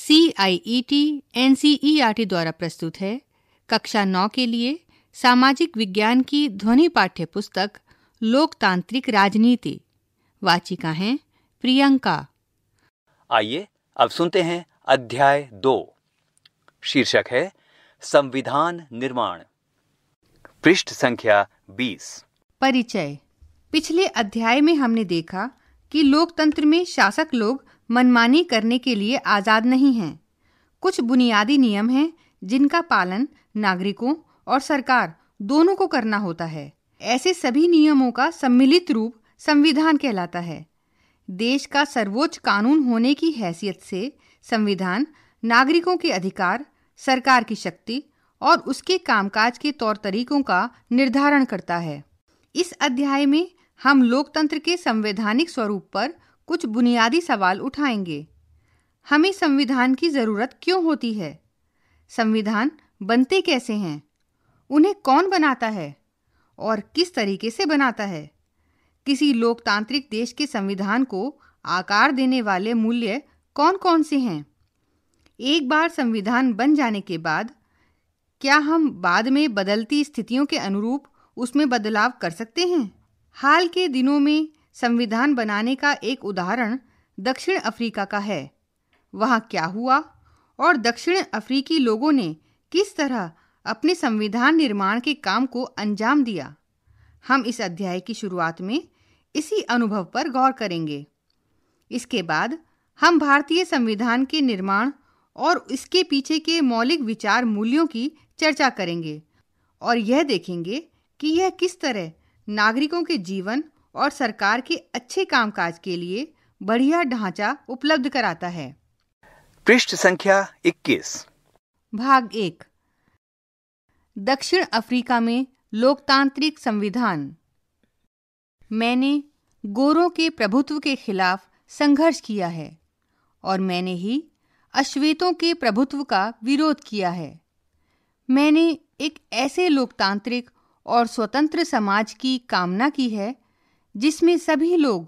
C I E T N C E R T द्वारा प्रस्तुत है कक्षा नौ के लिए सामाजिक विज्ञान की ध्वनि पाठ्य पुस्तक लोकतांत्रिक राजनीति वाचिका हैं प्रियंका आइए अब सुनते हैं अध्याय दो शीर्षक है संविधान निर्माण पृष्ठ संख्या बीस परिचय पिछले अध्याय में हमने देखा कि लोकतंत्र में शासक लोग मनमानी करने के लिए आज़ाद नहीं हैं कुछ बुनियादी नियम हैं जिनका पालन नागरिकों और सरकार दोनों को करना होता है ऐसे सभी नियमों का सम्मिलित रूप संविधान कहलाता है देश का सर्वोच्च कानून होने की हैसियत से संविधान नागरिकों के अधिकार सरकार की शक्ति और उसके कामकाज के तौर तरीकों का निर्धारण करता है इस अध्याय में हम लोकतंत्र के संवैधानिक स्वरूप पर कुछ बुनियादी सवाल उठाएंगे हमें संविधान की ज़रूरत क्यों होती है संविधान बनते कैसे हैं उन्हें कौन बनाता है और किस तरीके से बनाता है किसी लोकतांत्रिक देश के संविधान को आकार देने वाले मूल्य कौन कौन से हैं एक बार संविधान बन जाने के बाद क्या हम बाद में बदलती स्थितियों के अनुरूप उसमें बदलाव कर सकते हैं हाल के दिनों में संविधान बनाने का एक उदाहरण दक्षिण अफ्रीका का है वहाँ क्या हुआ और दक्षिण अफ्रीकी लोगों ने किस तरह अपने संविधान निर्माण के काम को अंजाम दिया हम इस अध्याय की शुरुआत में इसी अनुभव पर गौर करेंगे इसके बाद हम भारतीय संविधान के निर्माण और इसके पीछे के मौलिक विचार मूल्यों की चर्चा करेंगे और यह देखेंगे कि यह किस तरह नागरिकों के जीवन और सरकार के अच्छे कामकाज के लिए बढ़िया ढांचा उपलब्ध कराता है पृष्ठ संख्या 21 भाग एक दक्षिण अफ्रीका में लोकतांत्रिक संविधान मैंने गोरों के प्रभुत्व के खिलाफ संघर्ष किया है और मैंने ही अश्वेतों के प्रभुत्व का विरोध किया है मैंने एक ऐसे लोकतांत्रिक और स्वतंत्र समाज की कामना की है जिसमें सभी लोग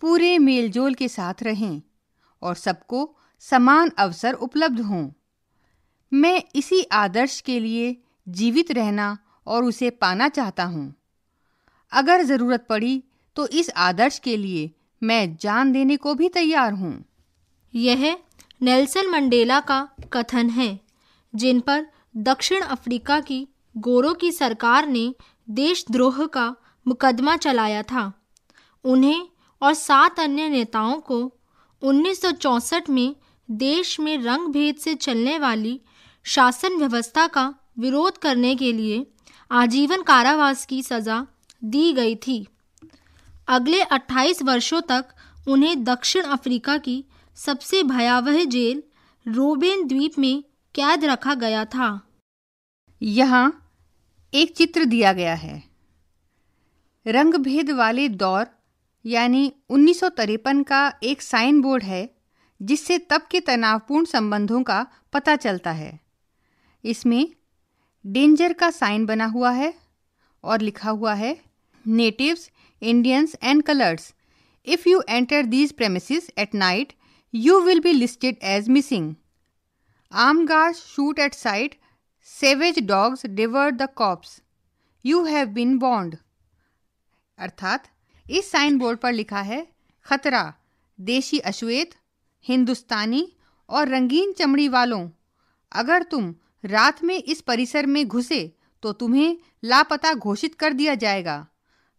पूरे मेलजोल के साथ रहें और सबको समान अवसर उपलब्ध हों मैं इसी आदर्श के लिए जीवित रहना और उसे पाना चाहता हूँ अगर ज़रूरत पड़ी तो इस आदर्श के लिए मैं जान देने को भी तैयार हूँ यह नेल्सन मंडेला का कथन है जिन पर दक्षिण अफ्रीका की गोरों की सरकार ने देशद्रोह का मुकदमा चलाया था उन्हें और सात अन्य नेताओं को 1964 में देश में रंग भेद से चलने वाली शासन व्यवस्था का विरोध करने के लिए आजीवन कारावास की सज़ा दी गई थी अगले 28 वर्षों तक उन्हें दक्षिण अफ्रीका की सबसे भयावह जेल रोबेन द्वीप में कैद रखा गया था यहाँ एक चित्र दिया गया है रंग भेद वाले दौर यानी उन्नीस का एक साइन बोर्ड है जिससे तब के तनावपूर्ण संबंधों का पता चलता है इसमें डेंजर का साइन बना हुआ है और लिखा हुआ है natives Indians and colours if you enter these premises at night you will be listed as missing आम guard shoot at sight savage dogs devour the corpse you have been warned अर्थात इस साइन बोर्ड पर लिखा है खतरा देशी अश्वेत हिंदुस्तानी और रंगीन चमड़ी वालों अगर तुम रात में इस परिसर में घुसे तो तुम्हें लापता घोषित कर दिया जाएगा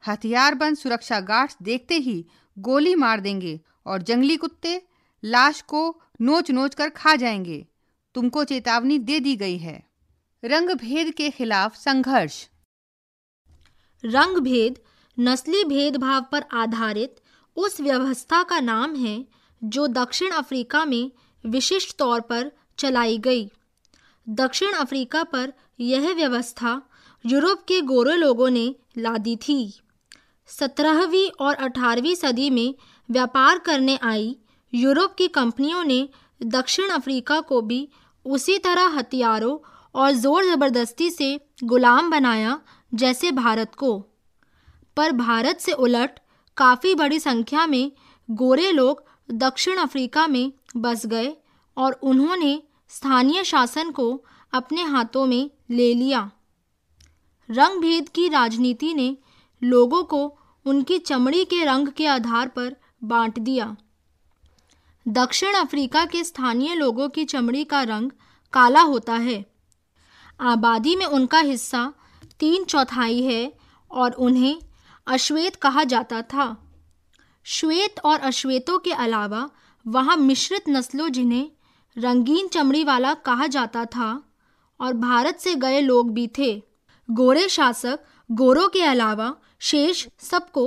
हथियारबंद सुरक्षा गार्ड्स देखते ही गोली मार देंगे और जंगली कुत्ते लाश को नोच नोच कर खा जाएंगे तुमको चेतावनी दे दी गई है रंग भेद के खिलाफ संघर्ष रंग भेद नस्ली भेदभाव पर आधारित उस व्यवस्था का नाम है जो दक्षिण अफ्रीका में विशिष्ट तौर पर चलाई गई दक्षिण अफ्रीका पर यह व्यवस्था यूरोप के गोरे लोगों ने ला दी थी सत्रहवीं और अठारहवीं सदी में व्यापार करने आई यूरोप की कंपनियों ने दक्षिण अफ्रीका को भी उसी तरह हथियारों और ज़ोर ज़बरदस्ती से गुलाम बनाया जैसे भारत को पर भारत से उलट काफ़ी बड़ी संख्या में गोरे लोग दक्षिण अफ्रीका में बस गए और उन्होंने स्थानीय शासन को अपने हाथों में ले लिया रंग भेद की राजनीति ने लोगों को उनकी चमड़ी के रंग के आधार पर बांट दिया दक्षिण अफ्रीका के स्थानीय लोगों की चमड़ी का रंग काला होता है आबादी में उनका हिस्सा तीन चौथाई है और उन्हें अश्वेत कहा जाता था श्वेत और अश्वेतों के अलावा वहाँ मिश्रित नस्लों जिन्हें रंगीन चमड़ी वाला कहा जाता था और भारत से गए लोग भी थे गोरे शासक गोरों के अलावा शेष सबको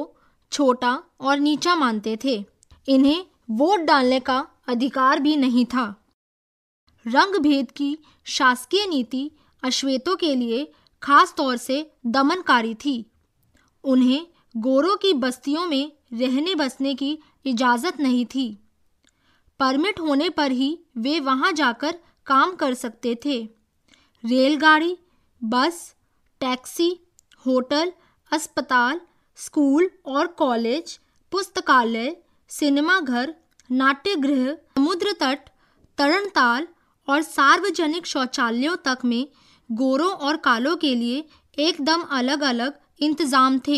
छोटा और नीचा मानते थे इन्हें वोट डालने का अधिकार भी नहीं था रंग भेद की शासकीय नीति अश्वेतों के लिए खास तौर से दमनकारी थी उन्हें गोरों की बस्तियों में रहने बसने की इजाज़त नहीं थी परमिट होने पर ही वे वहां जाकर काम कर सकते थे रेलगाड़ी बस टैक्सी होटल अस्पताल स्कूल और कॉलेज पुस्तकालय सिनेमाघर नाट्यगृह समुद्र तट तरणताल और सार्वजनिक शौचालयों तक में गोरों और कालों के लिए एकदम अलग अलग इंतज़ाम थे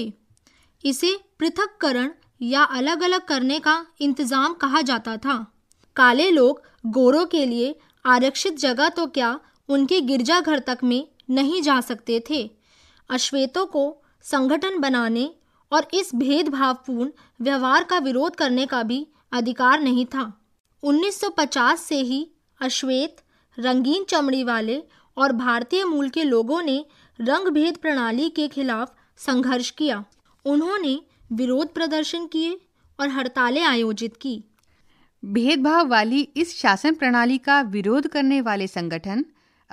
इसे पृथककरण या अलग अलग करने का इंतज़ाम कहा जाता था काले लोग गोरों के लिए आरक्षित जगह तो क्या उनके गिरजाघर तक में नहीं जा सकते थे अश्वेतों को संगठन बनाने और इस भेदभावपूर्ण व्यवहार का विरोध करने का भी अधिकार नहीं था 1950 से ही अश्वेत रंगीन चमड़ी वाले और भारतीय मूल के लोगों ने रंग भेद प्रणाली के खिलाफ संघर्ष किया उन्होंने विरोध प्रदर्शन किए और हड़तालें आयोजित की भेदभाव वाली इस शासन प्रणाली का विरोध करने वाले संगठन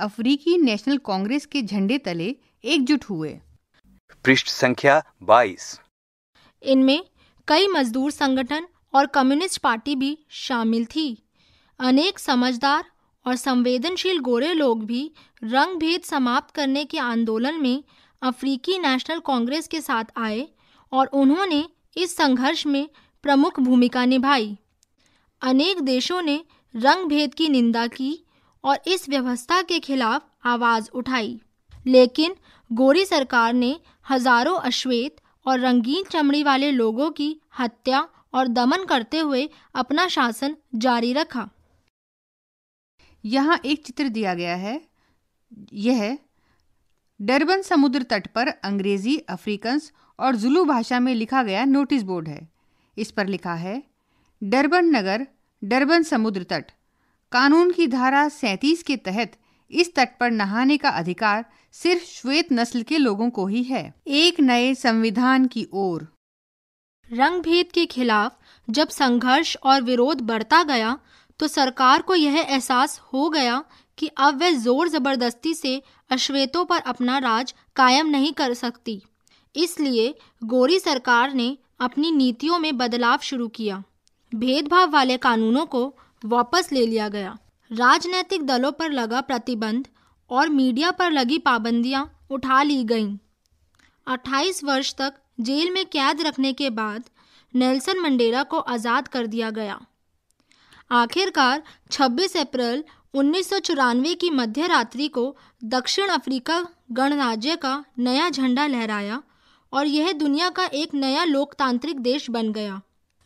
अफ्रीकी नेशनल कांग्रेस के झंडे तले एकजुट हुए पृष्ठ संख्या 22 इनमें कई मजदूर संगठन और कम्युनिस्ट पार्टी भी शामिल थी अनेक समझदार और संवेदनशील गोरे लोग भी रंग भेद समाप्त करने के आंदोलन में अफ्रीकी नेशनल कांग्रेस के साथ आए और उन्होंने इस संघर्ष में प्रमुख भूमिका निभाई अनेक देशों ने रंग भेद की निंदा की और इस व्यवस्था के खिलाफ आवाज उठाई लेकिन गोरी सरकार ने हजारों अश्वेत और रंगीन चमड़ी वाले लोगों की हत्या और दमन करते हुए अपना शासन जारी रखा यहाँ एक चित्र दिया गया है यह डरबन समुद्र तट पर अंग्रेजी अफ्रीकन्स और जुलू भाषा में लिखा गया नोटिस बोर्ड है इस पर लिखा है डरबन नगर डरबन समुद्र तट कानून की धारा सैंतीस के तहत इस तट पर नहाने का अधिकार सिर्फ श्वेत नस्ल के लोगों को ही है एक नए संविधान की ओर रंग भेद के खिलाफ जब संघर्ष और विरोध बढ़ता गया तो सरकार को यह एहसास हो गया कि अब वह जोर जबरदस्ती से अश्वेतों पर अपना राज कायम नहीं कर सकती इसलिए गोरी सरकार ने अपनी नीतियों में बदलाव शुरू किया भेदभाव वाले कानूनों को वापस ले लिया गया राजनैतिक दलों पर लगा प्रतिबंध और मीडिया पर लगी पाबंदियां उठा ली गईं 28 वर्ष तक जेल में कैद रखने के बाद नेल्सन मंडेला को आज़ाद कर दिया गया आखिरकार 26 अप्रैल उन्नीस की मध्य रात्रि को दक्षिण अफ्रीका गणराज्य का नया झंडा लहराया और यह दुनिया का एक नया लोकतांत्रिक देश बन गया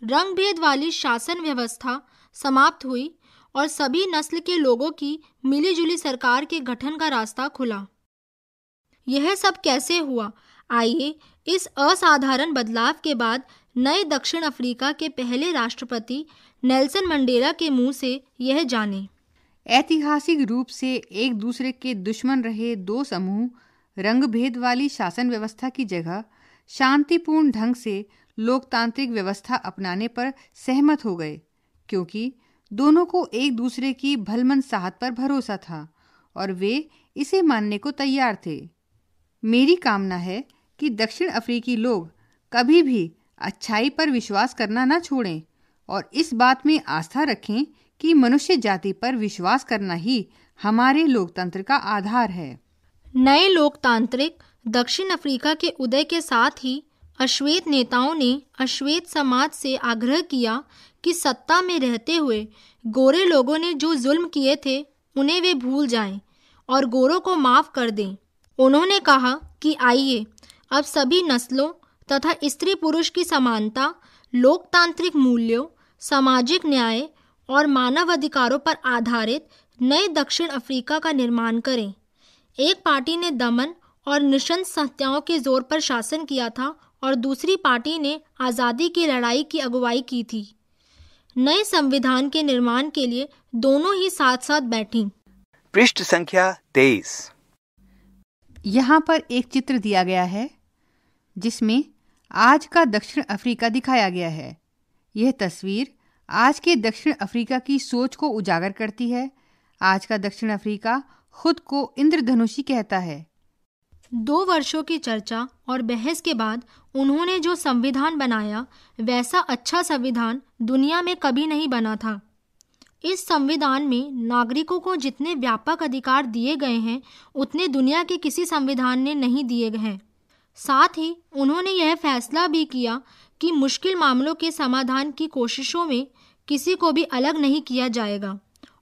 रंग भेद वाली शासन व्यवस्था समाप्त हुई और सभी नस्ल के लोगों की मिलीजुली सरकार के गठन का रास्ता खुला यह सब कैसे हुआ आइए इस असाधारण बदलाव के बाद नए दक्षिण अफ्रीका के पहले राष्ट्रपति नेल्सन मंडेला के मुंह से यह जानें ऐतिहासिक रूप से एक दूसरे के दुश्मन रहे दो समूह रंगभेद वाली शासन व्यवस्था की जगह शांतिपूर्ण ढंग से लोकतांत्रिक व्यवस्था अपनाने पर सहमत हो गए क्योंकि दोनों को एक दूसरे की भलमन साहत पर भरोसा था और वे इसे मानने को तैयार थे मेरी कामना है कि दक्षिण अफ्रीकी लोग कभी भी अच्छाई पर विश्वास करना न छोड़ें और इस बात में आस्था रखें कि मनुष्य जाति पर विश्वास करना ही हमारे लोकतंत्र का आधार है नए लोकतांत्रिक दक्षिण अफ्रीका के उदय के साथ ही अश्वेत नेताओं ने अश्वेत समाज से आग्रह किया कि सत्ता में रहते हुए गोरे लोगों ने जो जुल्म किए थे उन्हें वे भूल जाएं और गोरों को माफ़ कर दें उन्होंने कहा कि आइए अब सभी नस्लों तथा स्त्री पुरुष की समानता लोकतांत्रिक मूल्यों सामाजिक न्याय और मानव अधिकारों पर आधारित नए दक्षिण अफ्रीका का निर्माण करें एक पार्टी ने दमन और निशंस संस्थाओं के जोर पर शासन किया था और दूसरी पार्टी ने आज़ादी की लड़ाई की अगुवाई की थी नए संविधान के निर्माण के लिए दोनों ही साथ साथ बैठी पृष्ठ संख्या तेईस यहाँ पर एक चित्र दिया गया है जिसमें आज का दक्षिण अफ्रीका दिखाया गया है यह तस्वीर आज के दक्षिण अफ्रीका की सोच को उजागर करती है आज का दक्षिण अफ्रीका खुद को इंद्रधनुषी कहता है दो वर्षों की चर्चा और बहस के बाद उन्होंने जो संविधान बनाया वैसा अच्छा संविधान दुनिया में कभी नहीं बना था इस संविधान में नागरिकों को जितने व्यापक अधिकार दिए गए हैं उतने दुनिया के किसी संविधान ने नहीं दिए हैं साथ ही उन्होंने यह फैसला भी किया कि मुश्किल मामलों के समाधान की कोशिशों में किसी को भी अलग नहीं किया जाएगा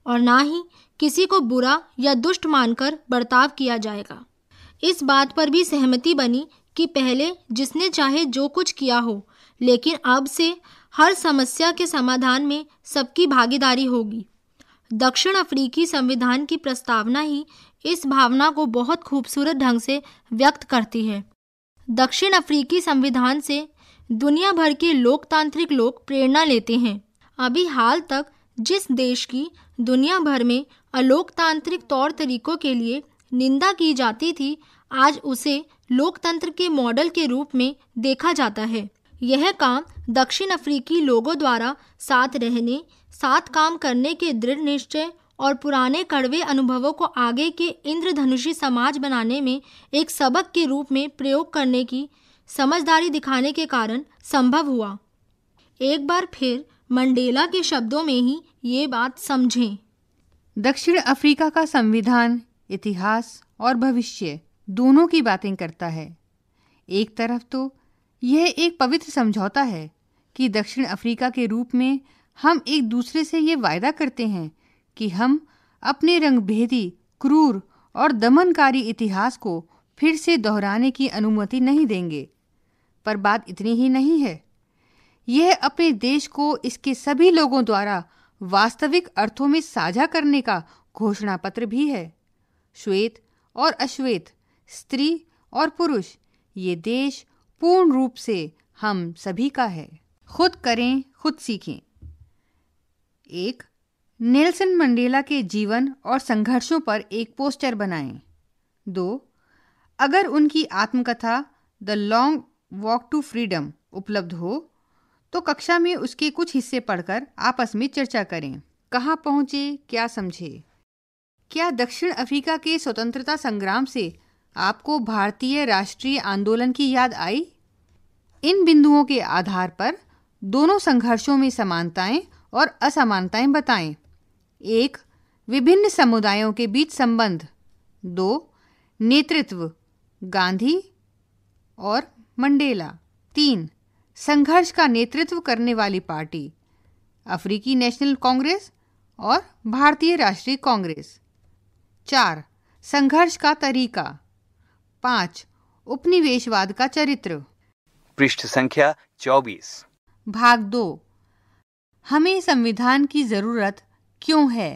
और ना ही किसी को बुरा या दुष्ट मानकर बर्ताव किया जाएगा इस बात पर भी सहमति बनी कि पहले जिसने चाहे जो कुछ किया हो लेकिन अब से हर समस्या के समाधान में सबकी भागीदारी होगी दक्षिण अफ्रीकी संविधान की प्रस्तावना ही इस भावना को बहुत खूबसूरत ढंग से व्यक्त करती है दक्षिण अफ्रीकी संविधान से दुनिया भर के लोकतांत्रिक लोग प्रेरणा लेते हैं अभी हाल तक जिस देश की दुनिया भर में अलोकतांत्रिक तौर तरीकों के लिए निंदा की जाती थी आज उसे लोकतंत्र के मॉडल के रूप में देखा जाता है यह काम दक्षिण अफ्रीकी लोगों द्वारा साथ रहने साथ काम करने के दृढ़ निश्चय और पुराने कड़वे अनुभवों को आगे के इंद्रधनुषी समाज बनाने में एक सबक के रूप में प्रयोग करने की समझदारी दिखाने के कारण संभव हुआ एक बार फिर मंडेला के शब्दों में ही ये बात समझें दक्षिण अफ्रीका का संविधान इतिहास और भविष्य दोनों की बातें करता है एक तरफ तो यह एक पवित्र समझौता है कि दक्षिण अफ्रीका के रूप में हम एक दूसरे से ये वायदा करते हैं कि हम अपने रंगभेदी क्रूर और दमनकारी इतिहास को फिर से दोहराने की अनुमति नहीं देंगे पर बात इतनी ही नहीं है यह अपने देश को इसके सभी लोगों द्वारा वास्तविक अर्थों में साझा करने का घोषणा पत्र भी है श्वेत और अश्वेत स्त्री और पुरुष ये देश पूर्ण रूप से हम सभी का है खुद करें खुद सीखें एक नेल्सन मंडेला के जीवन और संघर्षों पर एक पोस्टर बनाएं। दो अगर उनकी आत्मकथा the Long Walk to Freedom उपलब्ध हो तो कक्षा में उसके कुछ हिस्से पढ़कर आपस में चर्चा करें कहाँ पहुँचे क्या समझे क्या दक्षिण अफ्रीका के स्वतंत्रता संग्राम से आपको भारतीय राष्ट्रीय आंदोलन की याद आई इन बिंदुओं के आधार पर दोनों संघर्षों में समानताएं और असमानताएं बताएं एक विभिन्न समुदायों के बीच संबंध दो नेतृत्व गांधी और मंडेला तीन संघर्ष का नेतृत्व करने वाली पार्टी अफ्रीकी नेशनल कांग्रेस और भारतीय राष्ट्रीय कांग्रेस चार संघर्ष का तरीका पाँच उपनिवेशवाद का चरित्र पृष्ठ संख्या चौबीस भाग दो हमें संविधान की जरूरत क्यों है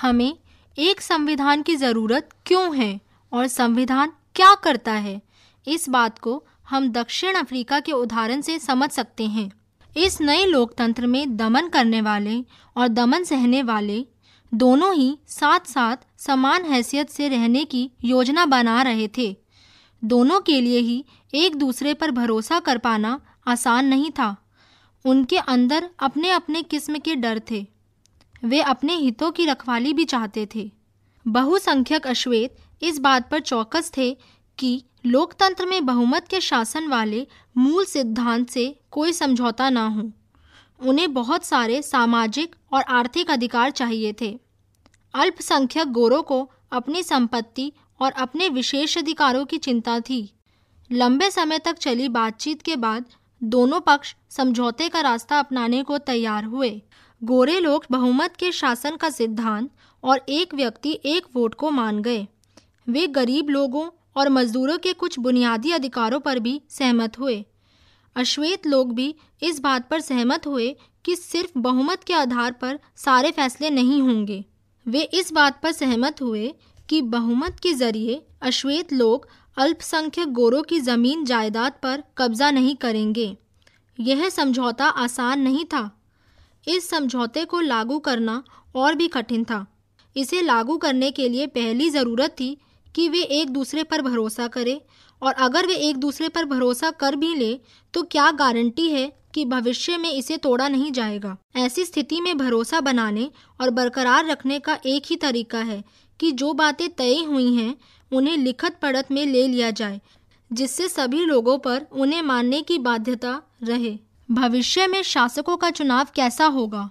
हमें एक संविधान की ज़रूरत क्यों है और संविधान क्या करता है इस बात को हम दक्षिण अफ्रीका के उदाहरण से समझ सकते हैं इस नए लोकतंत्र में दमन करने वाले और दमन सहने वाले दोनों ही साथ साथ समान हैसियत से रहने की योजना बना रहे थे दोनों के लिए ही एक दूसरे पर भरोसा कर पाना आसान नहीं था उनके अंदर अपने अपने किस्म के डर थे वे अपने हितों की रखवाली भी चाहते थे बहुसंख्यक अश्वेत इस बात पर चौकस थे कि लोकतंत्र में बहुमत के शासन वाले मूल सिद्धांत से कोई समझौता ना हो उन्हें बहुत सारे सामाजिक और आर्थिक अधिकार चाहिए थे अल्पसंख्यक गोरों को अपनी संपत्ति और अपने विशेष अधिकारों की चिंता थी लंबे समय तक चली बातचीत के बाद दोनों पक्ष समझौते का रास्ता अपनाने को तैयार हुए गोरे लोग बहुमत के शासन का सिद्धांत और एक व्यक्ति एक वोट को मान गए वे गरीब लोगों और मजदूरों के कुछ बुनियादी अधिकारों पर भी सहमत हुए अश्वेत लोग भी इस बात पर सहमत हुए कि सिर्फ बहुमत के आधार पर सारे फैसले नहीं होंगे वे इस बात पर सहमत हुए कि बहुमत के जरिए अश्वेत लोग अल्पसंख्यक गोरों की ज़मीन जायदाद पर कब्जा नहीं करेंगे यह समझौता आसान नहीं था इस समझौते को लागू करना और भी कठिन था इसे लागू करने के लिए पहली ज़रूरत थी कि वे एक दूसरे पर भरोसा करें और अगर वे एक दूसरे पर भरोसा कर भी लें तो क्या गारंटी है कि भविष्य में इसे तोड़ा नहीं जाएगा ऐसी स्थिति में भरोसा बनाने और बरकरार रखने का एक ही तरीका है कि जो बातें तय हुई हैं उन्हें लिखत पढ़त में ले लिया जाए जिससे सभी लोगों पर उन्हें मानने की बाध्यता रहे भविष्य में शासकों का चुनाव कैसा होगा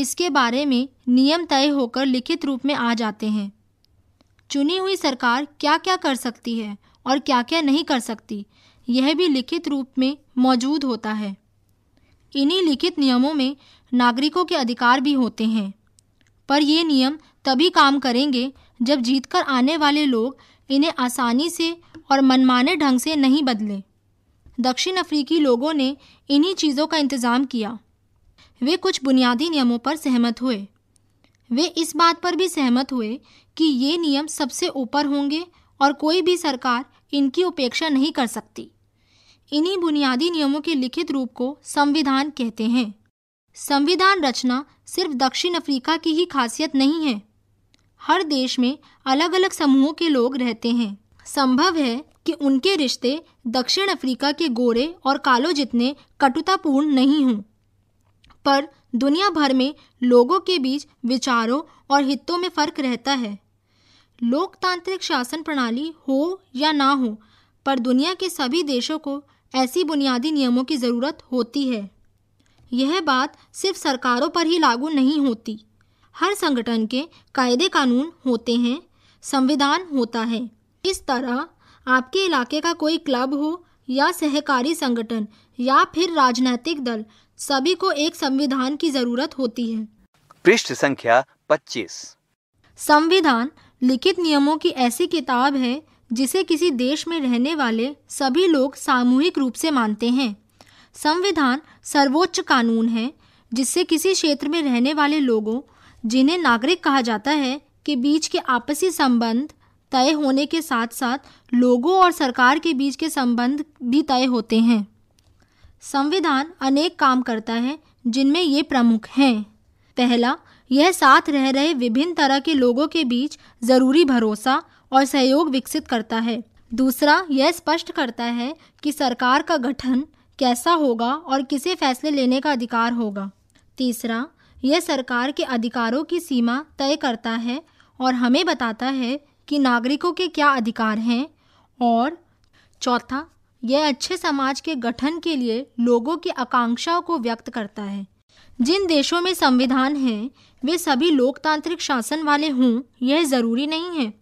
इसके बारे में नियम तय होकर लिखित रूप में आ जाते हैं चुनी हुई सरकार क्या क्या कर सकती है और क्या क्या नहीं कर सकती यह भी लिखित रूप में मौजूद होता है इन्हीं लिखित नियमों में नागरिकों के अधिकार भी होते हैं पर ये नियम तभी काम करेंगे जब जीतकर आने वाले लोग इन्हें आसानी से और मनमाने ढंग से नहीं बदलें दक्षिण अफ्रीकी लोगों ने इन्हीं चीज़ों का इंतज़ाम किया वे कुछ बुनियादी नियमों पर सहमत हुए वे इस बात पर भी सहमत हुए कि ये नियम सबसे ऊपर होंगे और कोई भी सरकार इनकी उपेक्षा नहीं कर सकती इन्हीं बुनियादी नियमों के लिखित रूप को संविधान कहते हैं संविधान रचना सिर्फ दक्षिण अफ्रीका की ही खासियत नहीं है हर देश में अलग अलग समूहों के लोग रहते हैं संभव है कि उनके रिश्ते दक्षिण अफ्रीका के गोरे और कालों जितने कटुतापूर्ण नहीं हों पर दुनिया भर में लोगों के बीच विचारों और हितों में फ़र्क रहता है लोकतांत्रिक शासन प्रणाली हो या ना हो पर दुनिया के सभी देशों को ऐसी बुनियादी नियमों की ज़रूरत होती है यह बात सिर्फ सरकारों पर ही लागू नहीं होती हर संगठन के कायदे कानून होते हैं संविधान होता है इस तरह आपके इलाके का कोई क्लब हो या सहकारी संगठन या फिर राजनैतिक दल सभी को एक संविधान की जरूरत होती है पृष्ठ संख्या 25 संविधान लिखित नियमों की ऐसी किताब है जिसे किसी देश में रहने वाले सभी लोग सामूहिक रूप से मानते हैं संविधान सर्वोच्च कानून है जिससे किसी क्षेत्र में रहने वाले लोगों जिन्हें नागरिक कहा जाता है के बीच के आपसी संबंध तय होने के साथ साथ लोगों और सरकार के बीच के संबंध भी तय होते हैं संविधान अनेक काम करता है जिनमें ये प्रमुख हैं पहला यह साथ रह रहे विभिन्न तरह के लोगों के बीच ज़रूरी भरोसा और सहयोग विकसित करता है दूसरा यह स्पष्ट करता है कि सरकार का गठन कैसा होगा और किसे फैसले लेने का अधिकार होगा तीसरा यह सरकार के अधिकारों की सीमा तय करता है और हमें बताता है कि नागरिकों के क्या अधिकार हैं और चौथा यह अच्छे समाज के गठन के लिए लोगों की आकांक्षाओं को व्यक्त करता है जिन देशों में संविधान है वे सभी लोकतांत्रिक शासन वाले हों यह ज़रूरी नहीं है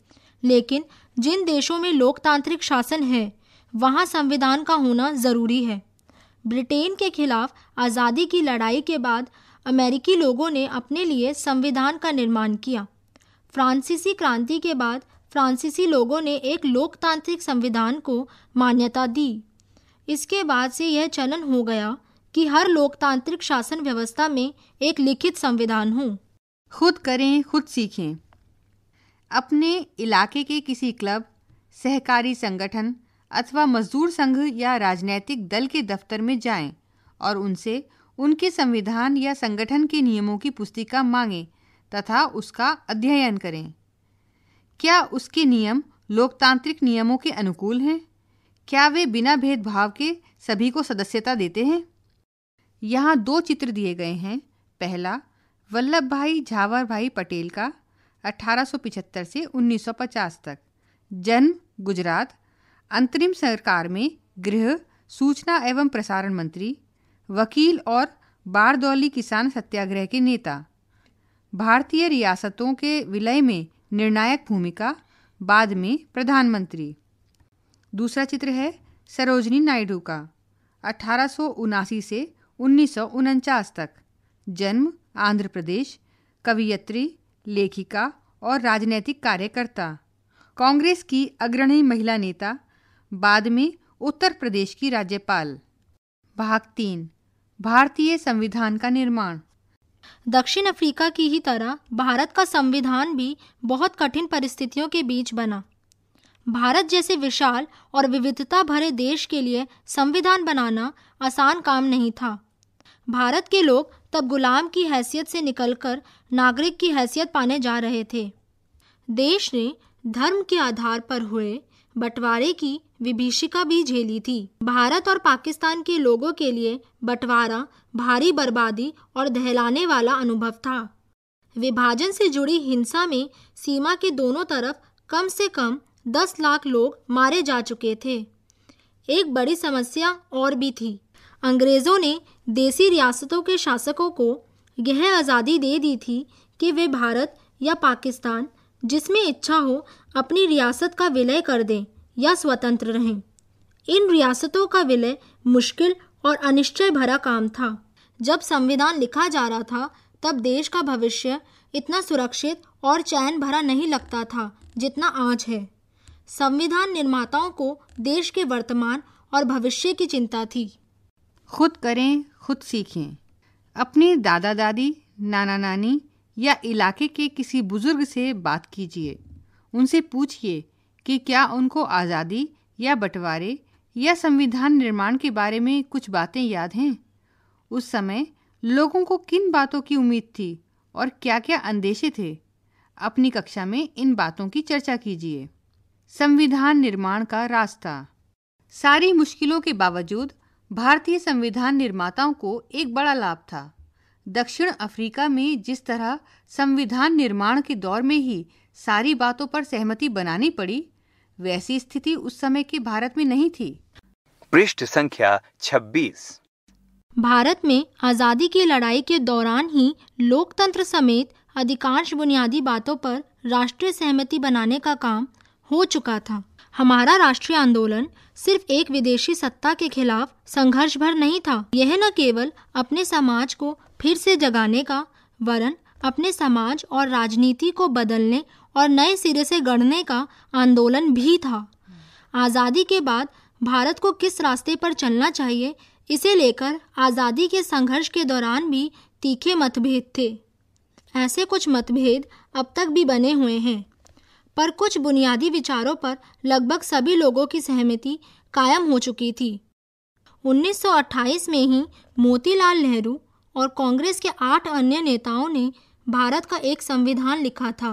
लेकिन जिन देशों में लोकतांत्रिक शासन है वहाँ संविधान का होना ज़रूरी है ब्रिटेन के खिलाफ आज़ादी की लड़ाई के बाद अमेरिकी लोगों ने अपने लिए संविधान का निर्माण किया फ्रांसीसी क्रांति के बाद फ्रांसीसी लोगों ने एक लोकतांत्रिक संविधान को मान्यता दी इसके बाद से यह चलन हो गया कि हर लोकतांत्रिक शासन व्यवस्था में एक लिखित संविधान हो खुद करें खुद सीखें अपने इलाके के किसी क्लब सहकारी संगठन अथवा मजदूर संघ या राजनैतिक दल के दफ्तर में जाएं और उनसे उनके संविधान या संगठन के नियमों की पुस्तिका मांगें तथा उसका अध्ययन करें क्या उसके नियम लोकतांत्रिक नियमों के अनुकूल हैं क्या वे बिना भेदभाव के सभी को सदस्यता देते हैं यहाँ दो चित्र दिए गए हैं पहला वल्लभ भाई झावर भाई पटेल का 1875 से 1950 तक जन्म गुजरात अंतरिम सरकार में गृह सूचना एवं प्रसारण मंत्री वकील और बारदौली किसान सत्याग्रह के नेता भारतीय रियासतों के विलय में निर्णायक भूमिका बाद में प्रधानमंत्री दूसरा चित्र है सरोजनी नायडू का अठारह से उन्नीस तक जन्म आंध्र प्रदेश कवियत्री लेखिका और राजनैतिक कार्यकर्ता कांग्रेस की अग्रणी महिला नेता बाद में उत्तर प्रदेश की राज्यपाल भाग तीन भारतीय संविधान का निर्माण दक्षिण अफ्रीका की ही तरह भारत का संविधान भी बहुत कठिन परिस्थितियों के बीच बना भारत जैसे विशाल और विविधता भरे देश के लिए संविधान बनाना आसान काम नहीं था भारत के लोग तब गुलाम की हैसियत से निकलकर नागरिक की हैसियत पाने जा रहे थे देश ने धर्म के आधार पर हुए बंटवारे की विभीषिका भी झेली थी भारत और पाकिस्तान के लोगों के लिए बंटवारा भारी बर्बादी और दहलाने वाला अनुभव था विभाजन से जुड़ी हिंसा में सीमा के दोनों तरफ कम से कम दस लाख लोग मारे जा चुके थे एक बड़ी समस्या और भी थी अंग्रेज़ों ने देसी रियासतों के शासकों को यह आज़ादी दे दी थी कि वे भारत या पाकिस्तान जिसमें इच्छा हो अपनी रियासत का विलय कर दें या स्वतंत्र रहें इन रियासतों का विलय मुश्किल और अनिश्चय भरा काम था जब संविधान लिखा जा रहा था तब देश का भविष्य इतना सुरक्षित और चैन भरा नहीं लगता था जितना आज है संविधान निर्माताओं को देश के वर्तमान और भविष्य की चिंता थी खुद करें खुद सीखें अपने दादा दादी नाना नानी या इलाके के किसी बुज़ुर्ग से बात कीजिए उनसे पूछिए कि क्या उनको आज़ादी या बंटवारे या संविधान निर्माण के बारे में कुछ बातें याद हैं उस समय लोगों को किन बातों की उम्मीद थी और क्या क्या अंदेशे थे अपनी कक्षा में इन बातों की चर्चा कीजिए संविधान निर्माण का रास्ता सारी मुश्किलों के बावजूद भारतीय संविधान निर्माताओं को एक बड़ा लाभ था दक्षिण अफ्रीका में जिस तरह संविधान निर्माण के दौर में ही सारी बातों पर सहमति बनानी पड़ी वैसी स्थिति उस समय के भारत में नहीं थी पृष्ठ संख्या 26 भारत में आज़ादी की लड़ाई के दौरान ही लोकतंत्र समेत अधिकांश बुनियादी बातों पर राष्ट्रीय सहमति बनाने का काम हो चुका था हमारा राष्ट्रीय आंदोलन सिर्फ एक विदेशी सत्ता के खिलाफ संघर्ष भर नहीं था यह न केवल अपने समाज को फिर से जगाने का वरन अपने समाज और राजनीति को बदलने और नए सिरे से गढ़ने का आंदोलन भी था आज़ादी के बाद भारत को किस रास्ते पर चलना चाहिए इसे लेकर आज़ादी के संघर्ष के दौरान भी तीखे मतभेद थे ऐसे कुछ मतभेद अब तक भी बने हुए हैं पर कुछ बुनियादी विचारों पर लगभग सभी लोगों की सहमति कायम हो चुकी थी 1928 में ही मोतीलाल नेहरू और कांग्रेस के आठ अन्य नेताओं ने भारत का एक संविधान लिखा था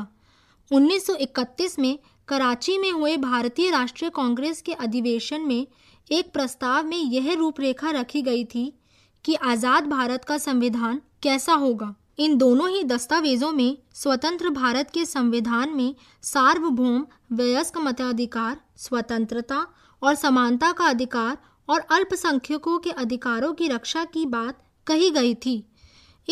1931 में कराची में हुए भारतीय राष्ट्रीय कांग्रेस के अधिवेशन में एक प्रस्ताव में यह रूपरेखा रखी गई थी कि आज़ाद भारत का संविधान कैसा होगा इन दोनों ही दस्तावेजों में स्वतंत्र भारत के संविधान में सार्वभौम वयस्क मताधिकार स्वतंत्रता और समानता का अधिकार और अल्पसंख्यकों के अधिकारों की रक्षा की बात कही गई थी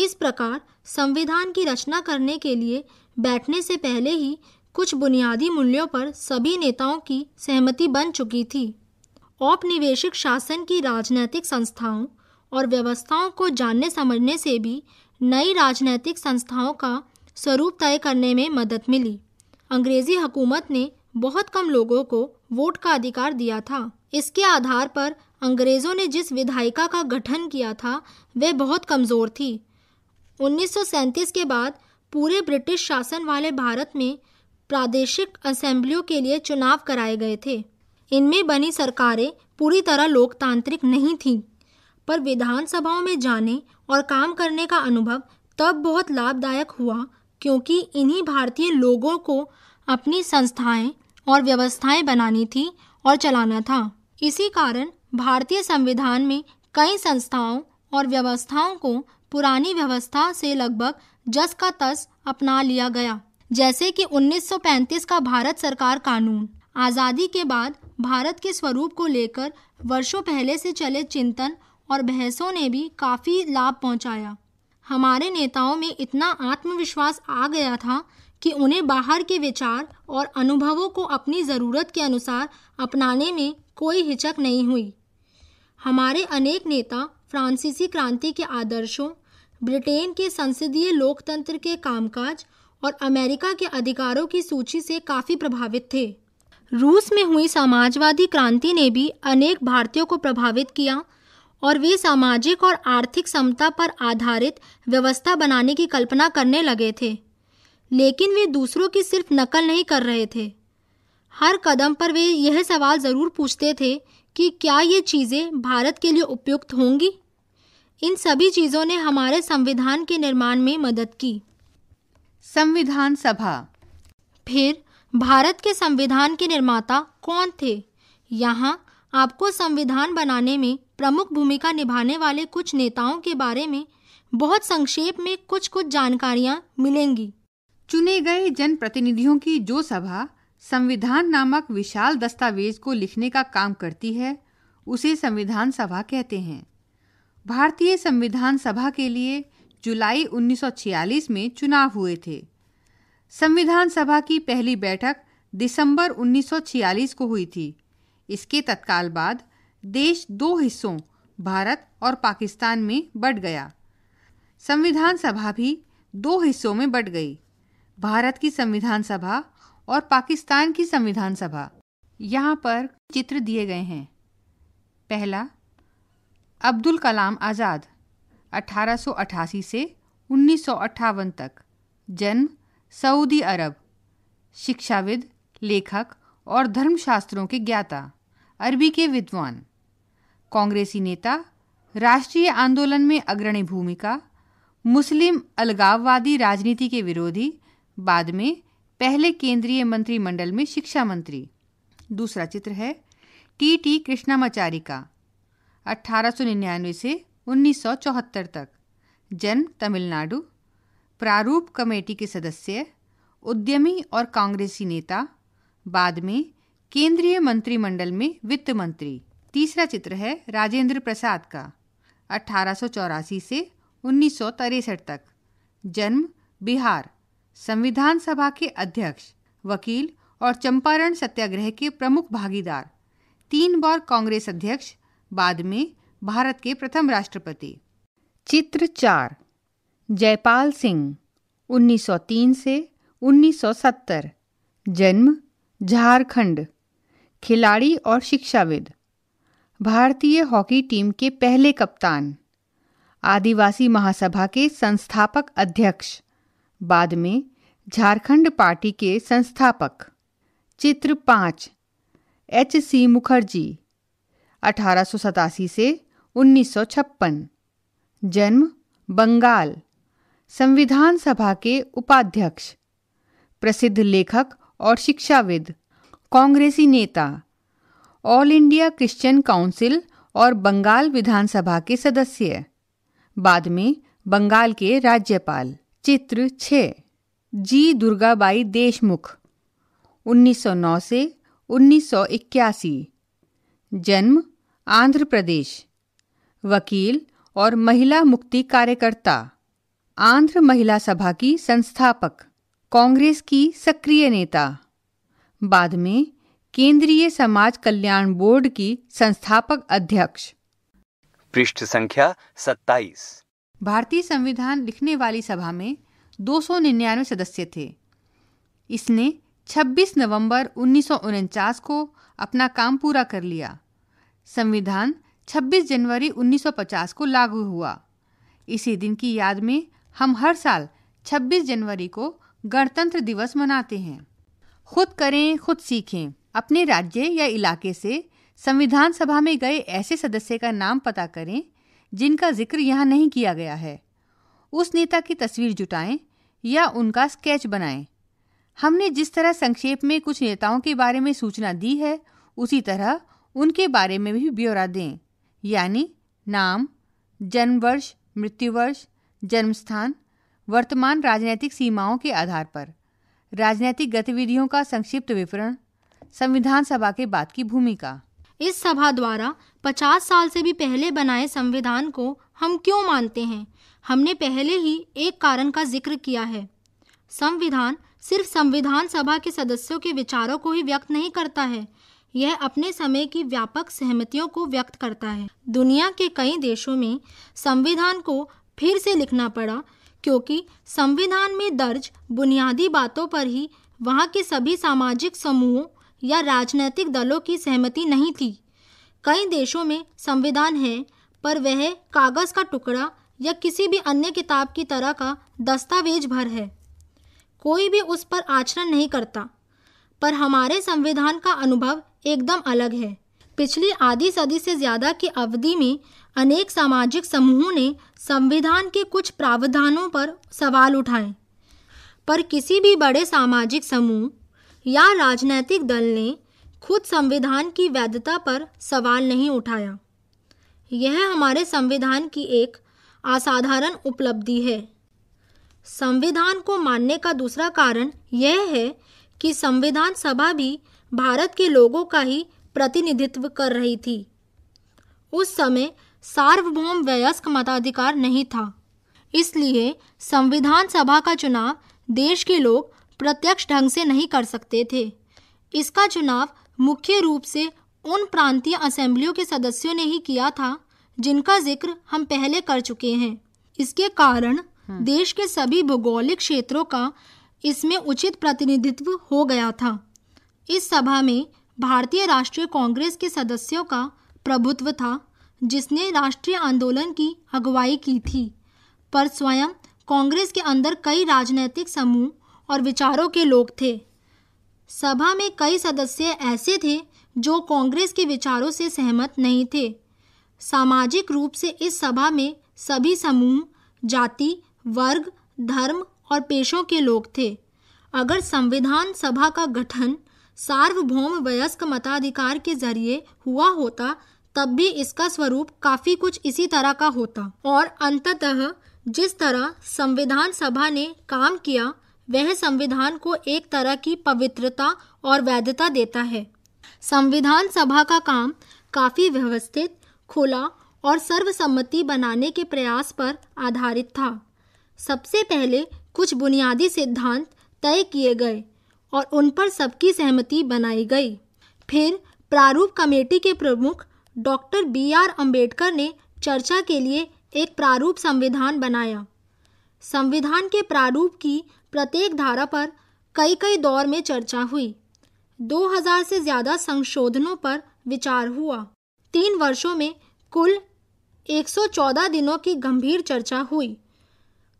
इस प्रकार संविधान की रचना करने के लिए बैठने से पहले ही कुछ बुनियादी मूल्यों पर सभी नेताओं की सहमति बन चुकी थी औपनिवेशिक शासन की राजनैतिक संस्थाओं और व्यवस्थाओं को जानने समझने से भी नई राजनैतिक संस्थाओं का स्वरूप तय करने में मदद मिली अंग्रेज़ी हुकूमत ने बहुत कम लोगों को वोट का अधिकार दिया था इसके आधार पर अंग्रेज़ों ने जिस विधायिका का गठन किया था वह बहुत कमज़ोर थी 1937 के बाद पूरे ब्रिटिश शासन वाले भारत में प्रादेशिक असेंबलियों के लिए चुनाव कराए गए थे इनमें बनी सरकारें पूरी तरह लोकतांत्रिक नहीं थीं पर विधानसभाओं में जाने और काम करने का अनुभव तब बहुत लाभदायक हुआ क्योंकि इन्हीं भारतीय लोगों को अपनी संस्थाएं और व्यवस्थाएं बनानी थी और चलाना था इसी कारण भारतीय संविधान में कई संस्थाओं और व्यवस्थाओं को पुरानी व्यवस्था से लगभग जस का तस अपना लिया गया जैसे कि 1935 का भारत सरकार कानून आज़ादी के बाद भारत के स्वरूप को लेकर वर्षों पहले से चले चिंतन और बहसों ने भी काफ़ी लाभ पहुंचाया। हमारे नेताओं में इतना आत्मविश्वास आ गया था कि उन्हें बाहर के विचार और अनुभवों को अपनी ज़रूरत के अनुसार अपनाने में कोई हिचक नहीं हुई हमारे अनेक नेता फ्रांसीसी क्रांति के आदर्शों ब्रिटेन के संसदीय लोकतंत्र के कामकाज और अमेरिका के अधिकारों की सूची से काफ़ी प्रभावित थे रूस में हुई समाजवादी क्रांति ने भी अनेक भारतीयों को प्रभावित किया और वे सामाजिक और आर्थिक समता पर आधारित व्यवस्था बनाने की कल्पना करने लगे थे लेकिन वे दूसरों की सिर्फ नकल नहीं कर रहे थे हर कदम पर वे यह सवाल ज़रूर पूछते थे कि क्या ये चीज़ें भारत के लिए उपयुक्त होंगी इन सभी चीज़ों ने हमारे संविधान के निर्माण में मदद की संविधान सभा फिर भारत के संविधान के निर्माता कौन थे यहाँ आपको संविधान बनाने में प्रमुख भूमिका निभाने वाले कुछ नेताओं के बारे में बहुत संक्षेप में कुछ कुछ जानकारियाँ मिलेंगी चुने गए जनप्रतिनिधियों की जो सभा संविधान नामक विशाल दस्तावेज को लिखने का काम करती है उसे संविधान सभा कहते हैं भारतीय संविधान सभा के लिए जुलाई 1946 में चुनाव हुए थे संविधान सभा की पहली बैठक दिसंबर 1946 को हुई थी इसके तत्काल बाद देश दो हिस्सों भारत और पाकिस्तान में बट गया संविधान सभा भी दो हिस्सों में बट गई भारत की संविधान सभा और पाकिस्तान की संविधान सभा यहाँ पर चित्र दिए गए हैं पहला अब्दुल कलाम आज़ाद 1888 से उन्नीस तक जन्म सऊदी अरब शिक्षाविद लेखक और धर्मशास्त्रों के ज्ञाता अरबी के विद्वान कांग्रेसी नेता राष्ट्रीय आंदोलन में अग्रणी भूमिका मुस्लिम अलगाववादी राजनीति के विरोधी बाद में पहले केंद्रीय मंत्रिमंडल में शिक्षा मंत्री दूसरा चित्र है टी टी कृष्णामाचारी का 1899 से 1974 तक जन्म तमिलनाडु प्रारूप कमेटी के सदस्य उद्यमी और कांग्रेसी नेता बाद में केंद्रीय मंत्रिमंडल में वित्त मंत्री तीसरा चित्र है राजेंद्र प्रसाद का अठारह से उन्नीस तक जन्म बिहार संविधान सभा के अध्यक्ष वकील और चंपारण सत्याग्रह के प्रमुख भागीदार तीन बार कांग्रेस अध्यक्ष बाद में भारत के प्रथम राष्ट्रपति चित्र चार जयपाल सिंह 1903 से 1970 जन्म झारखंड खिलाड़ी और शिक्षाविद भारतीय हॉकी टीम के पहले कप्तान आदिवासी महासभा के संस्थापक अध्यक्ष बाद में झारखंड पार्टी के संस्थापक चित्र पाँच एच सी मुखर्जी अठारह से उन्नीस जन्म बंगाल संविधान सभा के उपाध्यक्ष प्रसिद्ध लेखक और शिक्षाविद कांग्रेसी नेता ऑल इंडिया क्रिश्चियन काउंसिल और बंगाल विधानसभा के सदस्य बाद में बंगाल के राज्यपाल चित्र छः जी दुर्गाबाई देशमुख 1909 से 1981 जन्म आंध्र प्रदेश वकील और महिला मुक्ति कार्यकर्ता आंध्र महिला सभा की संस्थापक कांग्रेस की सक्रिय नेता बाद में केंद्रीय समाज कल्याण बोर्ड की संस्थापक अध्यक्ष पृष्ठ संख्या 27 भारतीय संविधान लिखने वाली सभा में 299 सदस्य थे इसने 26 नवंबर उन्नीस को अपना काम पूरा कर लिया संविधान 26 जनवरी 1950 को लागू हुआ इसी दिन की याद में हम हर साल 26 जनवरी को गणतंत्र दिवस मनाते हैं खुद करें खुद सीखें अपने राज्य या इलाके से संविधान सभा में गए ऐसे सदस्य का नाम पता करें जिनका जिक्र यहाँ नहीं किया गया है उस नेता की तस्वीर जुटाएं या उनका स्केच बनाएं। हमने जिस तरह संक्षेप में कुछ नेताओं के बारे में सूचना दी है उसी तरह उनके बारे में भी ब्यौरा दें यानी नाम जन्म वर्ष मृत्यु वर्ष जन्म स्थान वर्तमान राजनीतिक सीमाओं के आधार पर राजनीतिक गतिविधियों का संक्षिप्त विवरण संविधान सभा के बाद की भूमिका इस सभा द्वारा 50 साल से भी पहले बनाए संविधान को हम क्यों मानते हैं हमने पहले ही एक कारण का जिक्र किया है संविधान सिर्फ संविधान सभा के सदस्यों के विचारों को ही व्यक्त नहीं करता है यह अपने समय की व्यापक सहमतियों को व्यक्त करता है दुनिया के कई देशों में संविधान को फिर से लिखना पड़ा क्योंकि संविधान में दर्ज बुनियादी बातों पर ही वहाँ के सभी सामाजिक समूहों या राजनीतिक दलों की सहमति नहीं थी कई देशों में संविधान है पर वह कागज़ का टुकड़ा या किसी भी अन्य किताब की तरह का दस्तावेज भर है कोई भी उस पर आचरण नहीं करता पर हमारे संविधान का अनुभव एकदम अलग है पिछली आधी सदी से ज़्यादा की अवधि में अनेक सामाजिक समूहों ने संविधान के कुछ प्रावधानों पर सवाल उठाए पर किसी भी बड़े सामाजिक समूह या राजनैतिक दल ने खुद संविधान की वैधता पर सवाल नहीं उठाया यह हमारे संविधान की एक असाधारण उपलब्धि है संविधान को मानने का दूसरा कारण यह है कि संविधान सभा भी भारत के लोगों का ही प्रतिनिधित्व कर रही थी उस समय सार्वभौम वयस्क मताधिकार नहीं था इसलिए संविधान सभा का चुनाव देश के लोग प्रत्यक्ष ढंग से नहीं कर सकते थे इसका चुनाव मुख्य रूप से उन प्रांतीय असेंबलियों के सदस्यों ने ही किया था जिनका जिक्र हम पहले कर चुके हैं इसके कारण हम्म। देश के सभी भौगोलिक क्षेत्रों का इसमें उचित प्रतिनिधित्व हो गया था इस सभा में भारतीय राष्ट्रीय कांग्रेस के सदस्यों का प्रभुत्व था जिसने राष्ट्रीय आंदोलन की अगुवाई की थी पर स्वयं कांग्रेस के अंदर कई राजनीतिक समूह और विचारों के लोग थे सभा में कई सदस्य ऐसे थे जो कांग्रेस के विचारों से सहमत नहीं थे सामाजिक रूप से इस सभा में सभी समूह जाति वर्ग धर्म और पेशों के लोग थे अगर संविधान सभा का गठन सार्वभौम वयस्क मताधिकार के जरिए हुआ होता तब भी इसका स्वरूप काफी कुछ इसी तरह का होता और अंततः जिस तरह संविधान सभा ने काम किया वह संविधान को एक तरह की पवित्रता और वैधता देता है संविधान सभा का काम काफी व्यवस्थित खुला और सर्वसम्मति बनाने के प्रयास पर आधारित था सबसे पहले कुछ बुनियादी सिद्धांत तय किए गए और उन पर सबकी सहमति बनाई गई फिर प्रारूप कमेटी के प्रमुख डॉक्टर बी आर अम्बेडकर ने चर्चा के लिए एक प्रारूप संविधान बनाया संविधान के प्रारूप की प्रत्येक धारा पर कई कई दौर में चर्चा हुई 2000 से ज़्यादा संशोधनों पर विचार हुआ तीन वर्षों में कुल 114 दिनों की गंभीर चर्चा हुई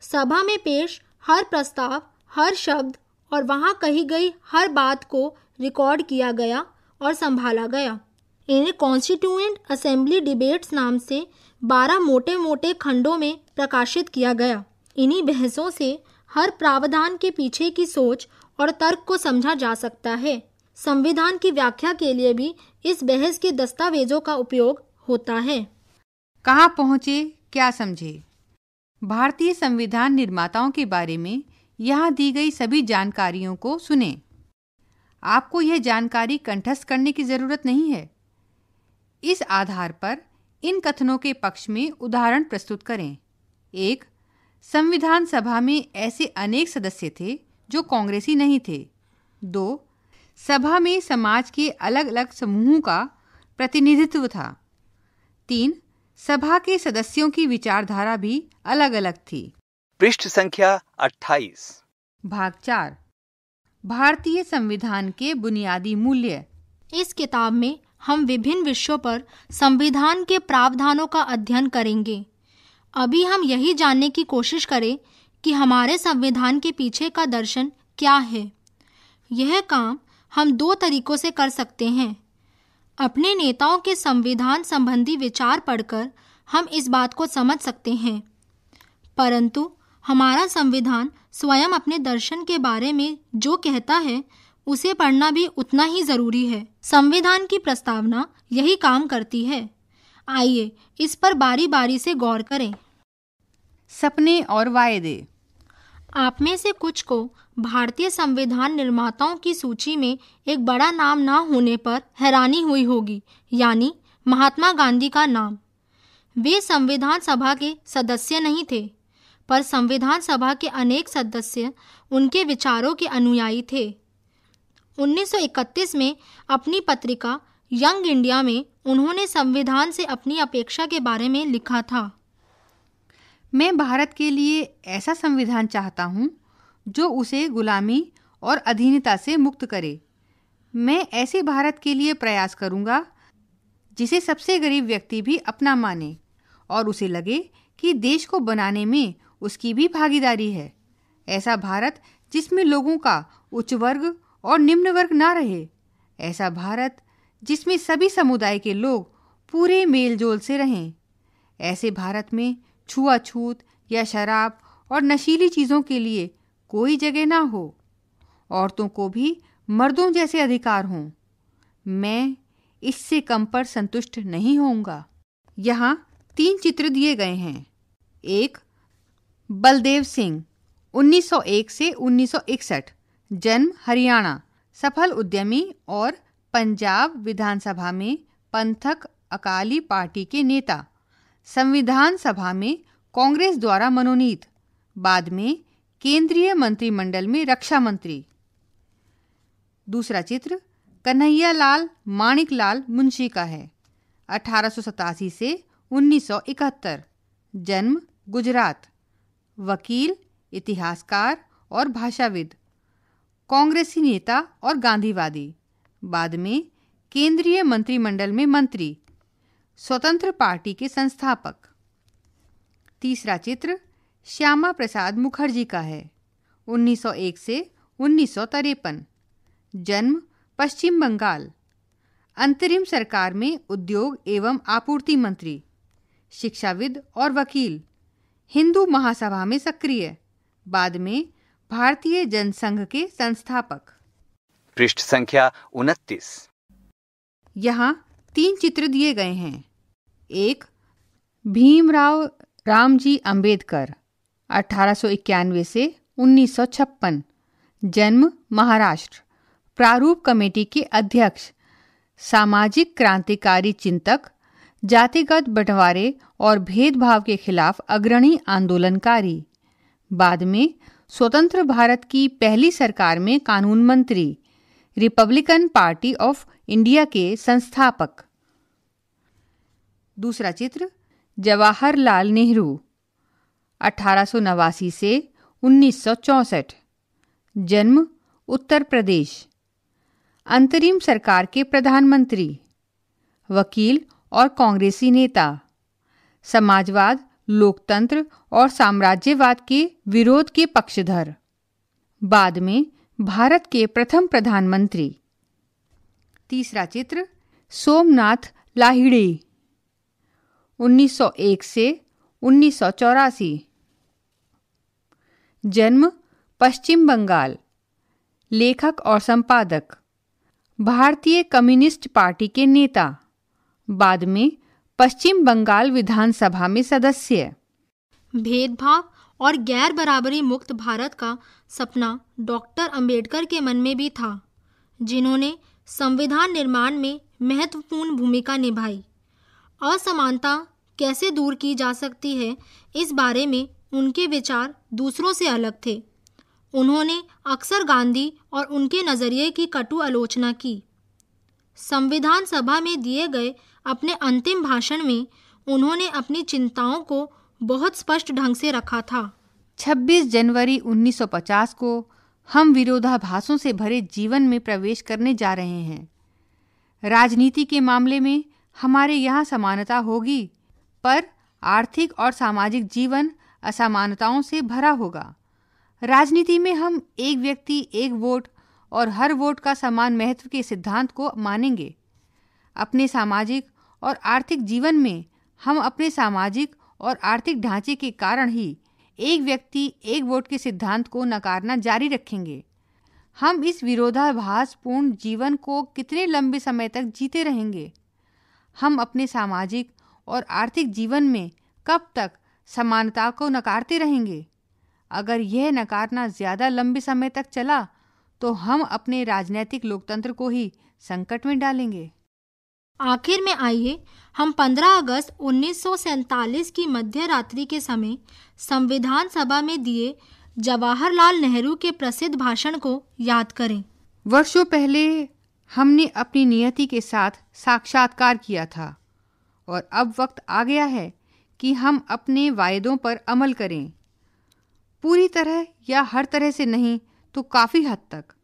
सभा में पेश हर प्रस्ताव हर शब्द और वहां कही गई हर बात को रिकॉर्ड किया गया और संभाला गया इन्हें कॉन्स्टिट्यूएंट असेंबली डिबेट्स नाम से 12 मोटे मोटे खंडों में प्रकाशित किया गया इन्हीं बहसों से हर प्रावधान के पीछे की सोच और तर्क को समझा जा सकता है संविधान की व्याख्या के लिए भी इस बहस के दस्तावेजों का उपयोग होता है कहाँ पहुँचे क्या समझे भारतीय संविधान निर्माताओं के बारे में यहाँ दी गई सभी जानकारियों को सुने आपको यह जानकारी कंठस्थ करने की ज़रूरत नहीं है इस आधार पर इन कथनों के पक्ष में उदाहरण प्रस्तुत करें एक संविधान सभा में ऐसे अनेक सदस्य थे जो कांग्रेसी नहीं थे दो सभा में समाज के अलग अलग समूहों का प्रतिनिधित्व था तीन सभा के सदस्यों की विचारधारा भी अलग अलग थी पृष्ठ संख्या 28 भाग चार भारतीय संविधान के बुनियादी मूल्य इस किताब में हम विभिन्न विषयों पर संविधान के प्रावधानों का अध्ययन करेंगे अभी हम यही जानने की कोशिश करें कि हमारे संविधान के पीछे का दर्शन क्या है यह काम हम दो तरीकों से कर सकते हैं अपने नेताओं के संविधान संबंधी विचार पढ़कर हम इस बात को समझ सकते हैं परंतु हमारा संविधान स्वयं अपने दर्शन के बारे में जो कहता है उसे पढ़ना भी उतना ही जरूरी है संविधान की प्रस्तावना यही काम करती है आइए इस पर बारी बारी से गौर करें सपने और वायदे आप में से कुछ को भारतीय संविधान निर्माताओं की सूची में एक बड़ा नाम ना होने पर हैरानी हुई होगी यानी महात्मा गांधी का नाम वे संविधान सभा के सदस्य नहीं थे पर संविधान सभा के अनेक सदस्य उनके विचारों के अनुयायी थे 1931 में अपनी पत्रिका यंग इंडिया में उन्होंने संविधान से अपनी अपेक्षा के बारे में लिखा था मैं भारत के लिए ऐसा संविधान चाहता हूँ जो उसे गुलामी और अधीनता से मुक्त करे मैं ऐसे भारत के लिए प्रयास करूँगा जिसे सबसे गरीब व्यक्ति भी अपना माने और उसे लगे कि देश को बनाने में उसकी भी भागीदारी है ऐसा भारत जिसमें लोगों का उच्च वर्ग और निम्न वर्ग ना रहे ऐसा भारत जिसमें सभी समुदाय के लोग पूरे मेलजोल से रहें ऐसे भारत में छुआछूत या शराब और नशीली चीज़ों के लिए कोई जगह ना हो औरतों को भी मर्दों जैसे अधिकार हों मैं इससे कम पर संतुष्ट नहीं होऊंगा। यहाँ तीन चित्र दिए गए हैं एक बलदेव सिंह 1901 से 1961 जन्म हरियाणा सफल उद्यमी और पंजाब विधानसभा में पंथक अकाली पार्टी के नेता संविधान सभा में कांग्रेस द्वारा मनोनीत बाद में केंद्रीय मंत्रिमंडल में रक्षा मंत्री दूसरा चित्र कन्हैया लाल माणिक लाल मुंशी का है अठारह से 1971 जन्म गुजरात वकील इतिहासकार और भाषाविद कांग्रेसी नेता और गांधीवादी बाद में केंद्रीय मंत्रिमंडल में मंत्री स्वतंत्र पार्टी के संस्थापक तीसरा चित्र श्यामा प्रसाद मुखर्जी का है 1901 से उन्नीस जन्म पश्चिम बंगाल अंतरिम सरकार में उद्योग एवं आपूर्ति मंत्री शिक्षाविद और वकील हिंदू महासभा में सक्रिय बाद में भारतीय जनसंघ के संस्थापक पृष्ठ संख्या उनतीस यहाँ तीन चित्र दिए गए हैं एक भीमराव रामजी अंबेडकर 1891 से उन्नीस जन्म महाराष्ट्र प्रारूप कमेटी के अध्यक्ष सामाजिक क्रांतिकारी चिंतक जातिगत बंटवारे और भेदभाव के खिलाफ अग्रणी आंदोलनकारी बाद में स्वतंत्र भारत की पहली सरकार में कानून मंत्री रिपब्लिकन पार्टी ऑफ इंडिया के संस्थापक दूसरा चित्र जवाहरलाल नेहरू अठारह से उन्नीस जन्म उत्तर प्रदेश अंतरिम सरकार के प्रधानमंत्री वकील और कांग्रेसी नेता समाजवाद लोकतंत्र और साम्राज्यवाद के विरोध के पक्षधर बाद में भारत के प्रथम प्रधानमंत्री तीसरा चित्र सोमनाथ लाहिड़ी 1901 से उन्नीस जन्म पश्चिम बंगाल लेखक और संपादक भारतीय कम्युनिस्ट पार्टी के नेता बाद में पश्चिम बंगाल विधानसभा में सदस्य भेदभाव और गैर बराबरी मुक्त भारत का सपना डॉक्टर अंबेडकर के मन में भी था जिन्होंने संविधान निर्माण में महत्वपूर्ण भूमिका निभाई असमानता कैसे दूर की जा सकती है इस बारे में उनके विचार दूसरों से अलग थे उन्होंने अक्सर गांधी और उनके नज़रिए की कटु आलोचना की संविधान सभा में दिए गए अपने अंतिम भाषण में उन्होंने अपनी चिंताओं को बहुत स्पष्ट ढंग से रखा था 26 जनवरी 1950 को हम विरोधाभासों से भरे जीवन में प्रवेश करने जा रहे हैं राजनीति के मामले में हमारे यहाँ समानता होगी पर आर्थिक और सामाजिक जीवन असमानताओं से भरा होगा राजनीति में हम एक व्यक्ति एक वोट और हर वोट का समान महत्व के सिद्धांत को मानेंगे अपने सामाजिक और आर्थिक जीवन में हम अपने सामाजिक और आर्थिक ढांचे के कारण ही एक व्यक्ति एक वोट के सिद्धांत को नकारना जारी रखेंगे हम इस विरोधाभासपूर्ण जीवन को कितने लंबे समय तक जीते रहेंगे हम अपने सामाजिक और आर्थिक जीवन में कब तक समानता को नकारते रहेंगे अगर यह नकारना ज़्यादा लंबे समय तक चला तो हम अपने राजनैतिक लोकतंत्र को ही संकट में डालेंगे आखिर में आइए हम 15 अगस्त उन्नीस की मध्य रात्रि के समय संविधान सभा में दिए जवाहरलाल नेहरू के प्रसिद्ध भाषण को याद करें वर्षों पहले हमने अपनी नियति के साथ साक्षात्कार किया था और अब वक्त आ गया है कि हम अपने वायदों पर अमल करें पूरी तरह या हर तरह से नहीं तो काफ़ी हद तक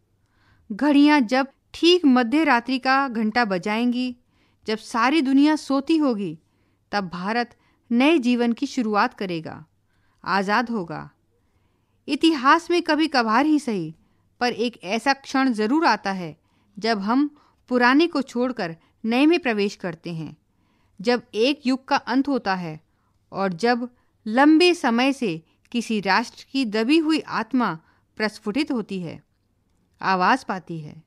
घड़ियाँ जब ठीक मध्य रात्रि का घंटा बजाएंगी जब सारी दुनिया सोती होगी तब भारत नए जीवन की शुरुआत करेगा आज़ाद होगा इतिहास में कभी कभार ही सही पर एक ऐसा क्षण ज़रूर आता है जब हम पुराने को छोड़कर नए में प्रवेश करते हैं जब एक युग का अंत होता है और जब लंबे समय से किसी राष्ट्र की दबी हुई आत्मा प्रस्फुटित होती है आवाज़ पाती है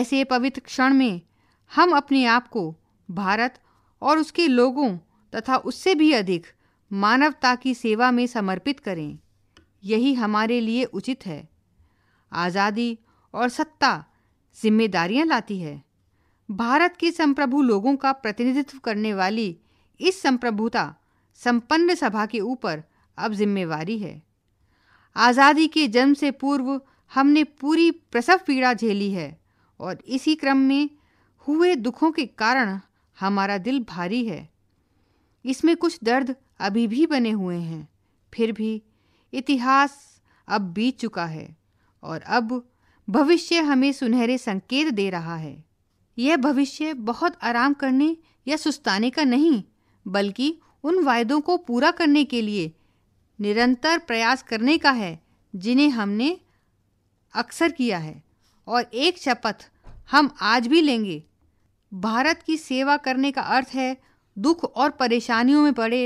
ऐसे पवित्र क्षण में हम अपने आप को भारत और उसके लोगों तथा उससे भी अधिक मानवता की सेवा में समर्पित करें यही हमारे लिए उचित है आज़ादी और सत्ता जिम्मेदारियां लाती है भारत की संप्रभु लोगों का प्रतिनिधित्व करने वाली इस संप्रभुता संपन्न सभा के ऊपर अब जिम्मेवारी है आज़ादी के जन्म से पूर्व हमने पूरी प्रसव पीड़ा झेली है और इसी क्रम में हुए दुखों के कारण हमारा दिल भारी है इसमें कुछ दर्द अभी भी बने हुए हैं फिर भी इतिहास अब बीत चुका है और अब भविष्य हमें सुनहरे संकेत दे रहा है यह भविष्य बहुत आराम करने या सुस्ताने का नहीं बल्कि उन वायदों को पूरा करने के लिए निरंतर प्रयास करने का है जिन्हें हमने अक्सर किया है और एक शपथ हम आज भी लेंगे भारत की सेवा करने का अर्थ है दुख और परेशानियों में पड़े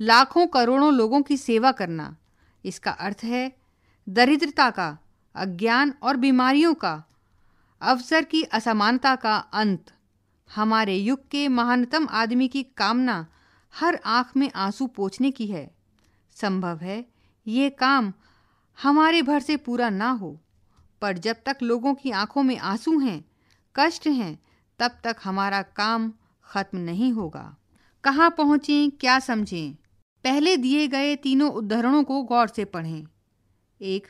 लाखों करोड़ों लोगों की सेवा करना इसका अर्थ है दरिद्रता का अज्ञान और बीमारियों का अवसर की असमानता का अंत हमारे युग के महानतम आदमी की कामना हर आँख में आंसू पोछने की है संभव है ये काम हमारे भर से पूरा ना हो पर जब तक लोगों की आंखों में आंसू हैं कष्ट हैं तब तक हमारा काम खत्म नहीं होगा कहाँ पहुँचें क्या समझें पहले दिए गए तीनों उदाहरणों को गौर से पढ़ें एक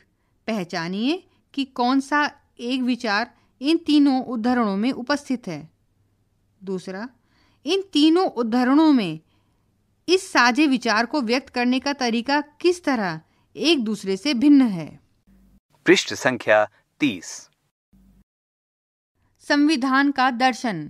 पहचानिए कि कौन सा एक विचार इन तीनों उदाहरणों में उपस्थित है दूसरा इन तीनों उदाहरणों में इस साझे विचार को व्यक्त करने का तरीका किस तरह एक दूसरे से भिन्न है पृष्ठ संख्या तीस संविधान का दर्शन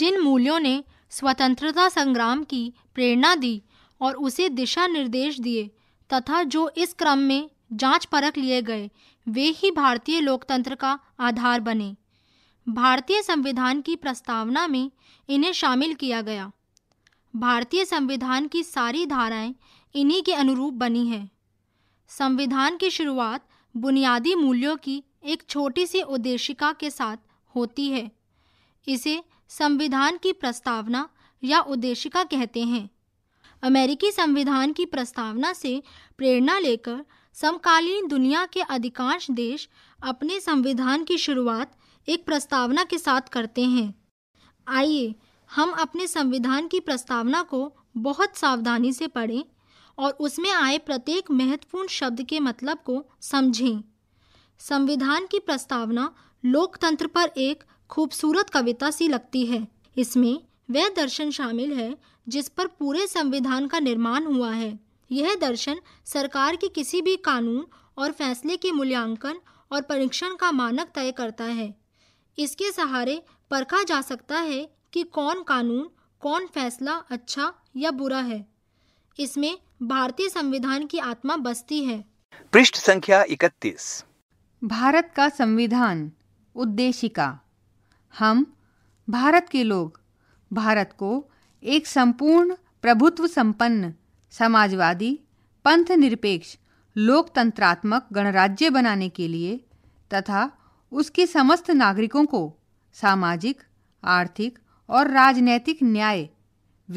जिन मूल्यों ने स्वतंत्रता संग्राम की प्रेरणा दी और उसे दिशा निर्देश दिए तथा जो इस क्रम में जांच परख लिए गए वे ही भारतीय लोकतंत्र का आधार बने भारतीय संविधान की प्रस्तावना में इन्हें शामिल किया गया भारतीय संविधान की सारी धाराएं इन्हीं के अनुरूप बनी हैं संविधान की शुरुआत बुनियादी मूल्यों की एक छोटी सी उद्देशिका के साथ होती है इसे संविधान की प्रस्तावना या उद्देशिका कहते हैं अमेरिकी संविधान की प्रस्तावना से प्रेरणा लेकर समकालीन दुनिया के अधिकांश देश अपने संविधान की शुरुआत एक प्रस्तावना के साथ करते हैं आइए हम अपने संविधान की प्रस्तावना को बहुत सावधानी से पढ़ें और उसमें आए प्रत्येक महत्वपूर्ण शब्द के मतलब को समझें संविधान की प्रस्तावना लोकतंत्र पर एक खूबसूरत कविता सी लगती है इसमें वह दर्शन शामिल है जिस पर पूरे संविधान का निर्माण हुआ है यह दर्शन सरकार के किसी भी कानून और फैसले के मूल्यांकन और परीक्षण का मानक तय करता है इसके सहारे परखा जा सकता है कि कौन कानून कौन फैसला अच्छा या बुरा है इसमें भारतीय संविधान की आत्मा बसती है पृष्ठ संख्या 31 भारत का संविधान उद्देशिका हम भारत के लोग भारत को एक संपूर्ण प्रभुत्व संपन्न समाजवादी पंथ निरपेक्ष लोकतंत्रात्मक गणराज्य बनाने के लिए तथा उसके समस्त नागरिकों को सामाजिक आर्थिक और राजनैतिक न्याय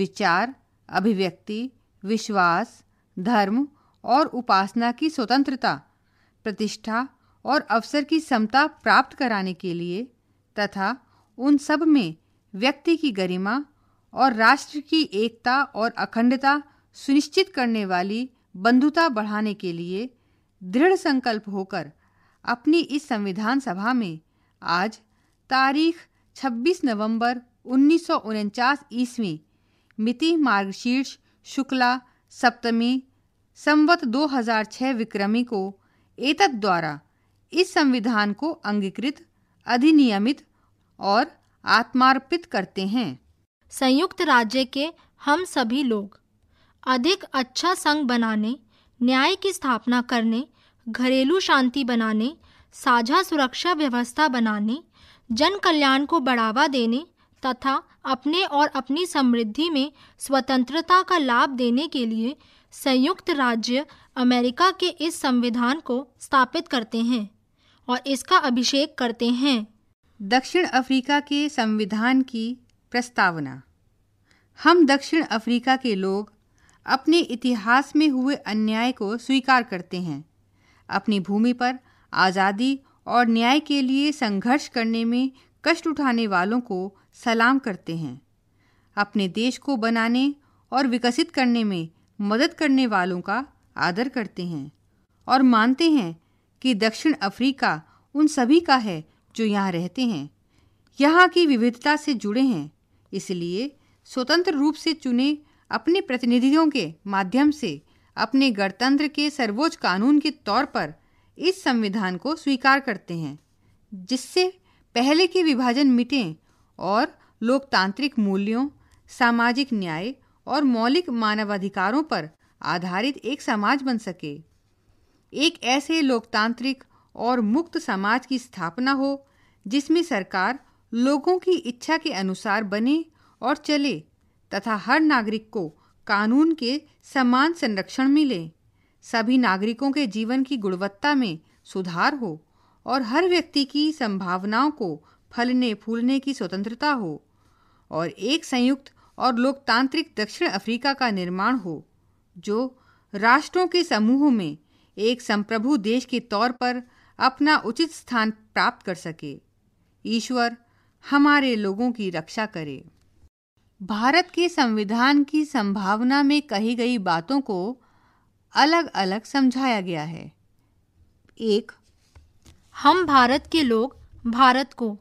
विचार अभिव्यक्ति विश्वास धर्म और उपासना की स्वतंत्रता प्रतिष्ठा और अवसर की समता प्राप्त कराने के लिए तथा उन सब में व्यक्ति की गरिमा और राष्ट्र की एकता और अखंडता सुनिश्चित करने वाली बंधुता बढ़ाने के लिए दृढ़ संकल्प होकर अपनी इस संविधान सभा में आज तारीख 26 नवंबर उन्नीस ईस्वी मिति मार्गशीर्ष शुक्ला सप्तमी संवत 2006 विक्रमी को एतद द्वारा इस संविधान को अंगीकृत अधिनियमित और आत्मार्पित करते हैं संयुक्त राज्य के हम सभी लोग अधिक अच्छा संघ बनाने न्याय की स्थापना करने घरेलू शांति बनाने साझा सुरक्षा व्यवस्था बनाने जन कल्याण को बढ़ावा देने तथा अपने और अपनी समृद्धि में स्वतंत्रता का लाभ देने के लिए संयुक्त राज्य अमेरिका के इस संविधान को स्थापित करते हैं और इसका अभिषेक करते हैं दक्षिण अफ्रीका के संविधान की प्रस्तावना हम दक्षिण अफ्रीका के लोग अपने इतिहास में हुए अन्याय को स्वीकार करते हैं अपनी भूमि पर आज़ादी और न्याय के लिए संघर्ष करने में कष्ट उठाने वालों को सलाम करते हैं अपने देश को बनाने और विकसित करने में मदद करने वालों का आदर करते हैं और मानते हैं कि दक्षिण अफ्रीका उन सभी का है जो यहाँ रहते हैं यहाँ की विविधता से जुड़े हैं इसलिए स्वतंत्र रूप से चुने अपने प्रतिनिधियों के माध्यम से अपने गणतंत्र के सर्वोच्च कानून के तौर पर इस संविधान को स्वीकार करते हैं जिससे पहले के विभाजन मिटें और लोकतांत्रिक मूल्यों सामाजिक न्याय और मौलिक मानवाधिकारों पर आधारित एक समाज बन सके एक ऐसे लोकतांत्रिक और मुक्त समाज की स्थापना हो जिसमें सरकार लोगों की इच्छा के अनुसार बने और चले तथा हर नागरिक को कानून के समान संरक्षण मिले सभी नागरिकों के जीवन की गुणवत्ता में सुधार हो और हर व्यक्ति की संभावनाओं को फलने फूलने की स्वतंत्रता हो और एक संयुक्त और लोकतांत्रिक दक्षिण अफ्रीका का निर्माण हो जो राष्ट्रों के समूह में एक संप्रभु देश के तौर पर अपना उचित स्थान प्राप्त कर सके ईश्वर हमारे लोगों की रक्षा करे भारत के संविधान की संभावना में कही गई बातों को अलग अलग समझाया गया है एक हम भारत के लोग भारत को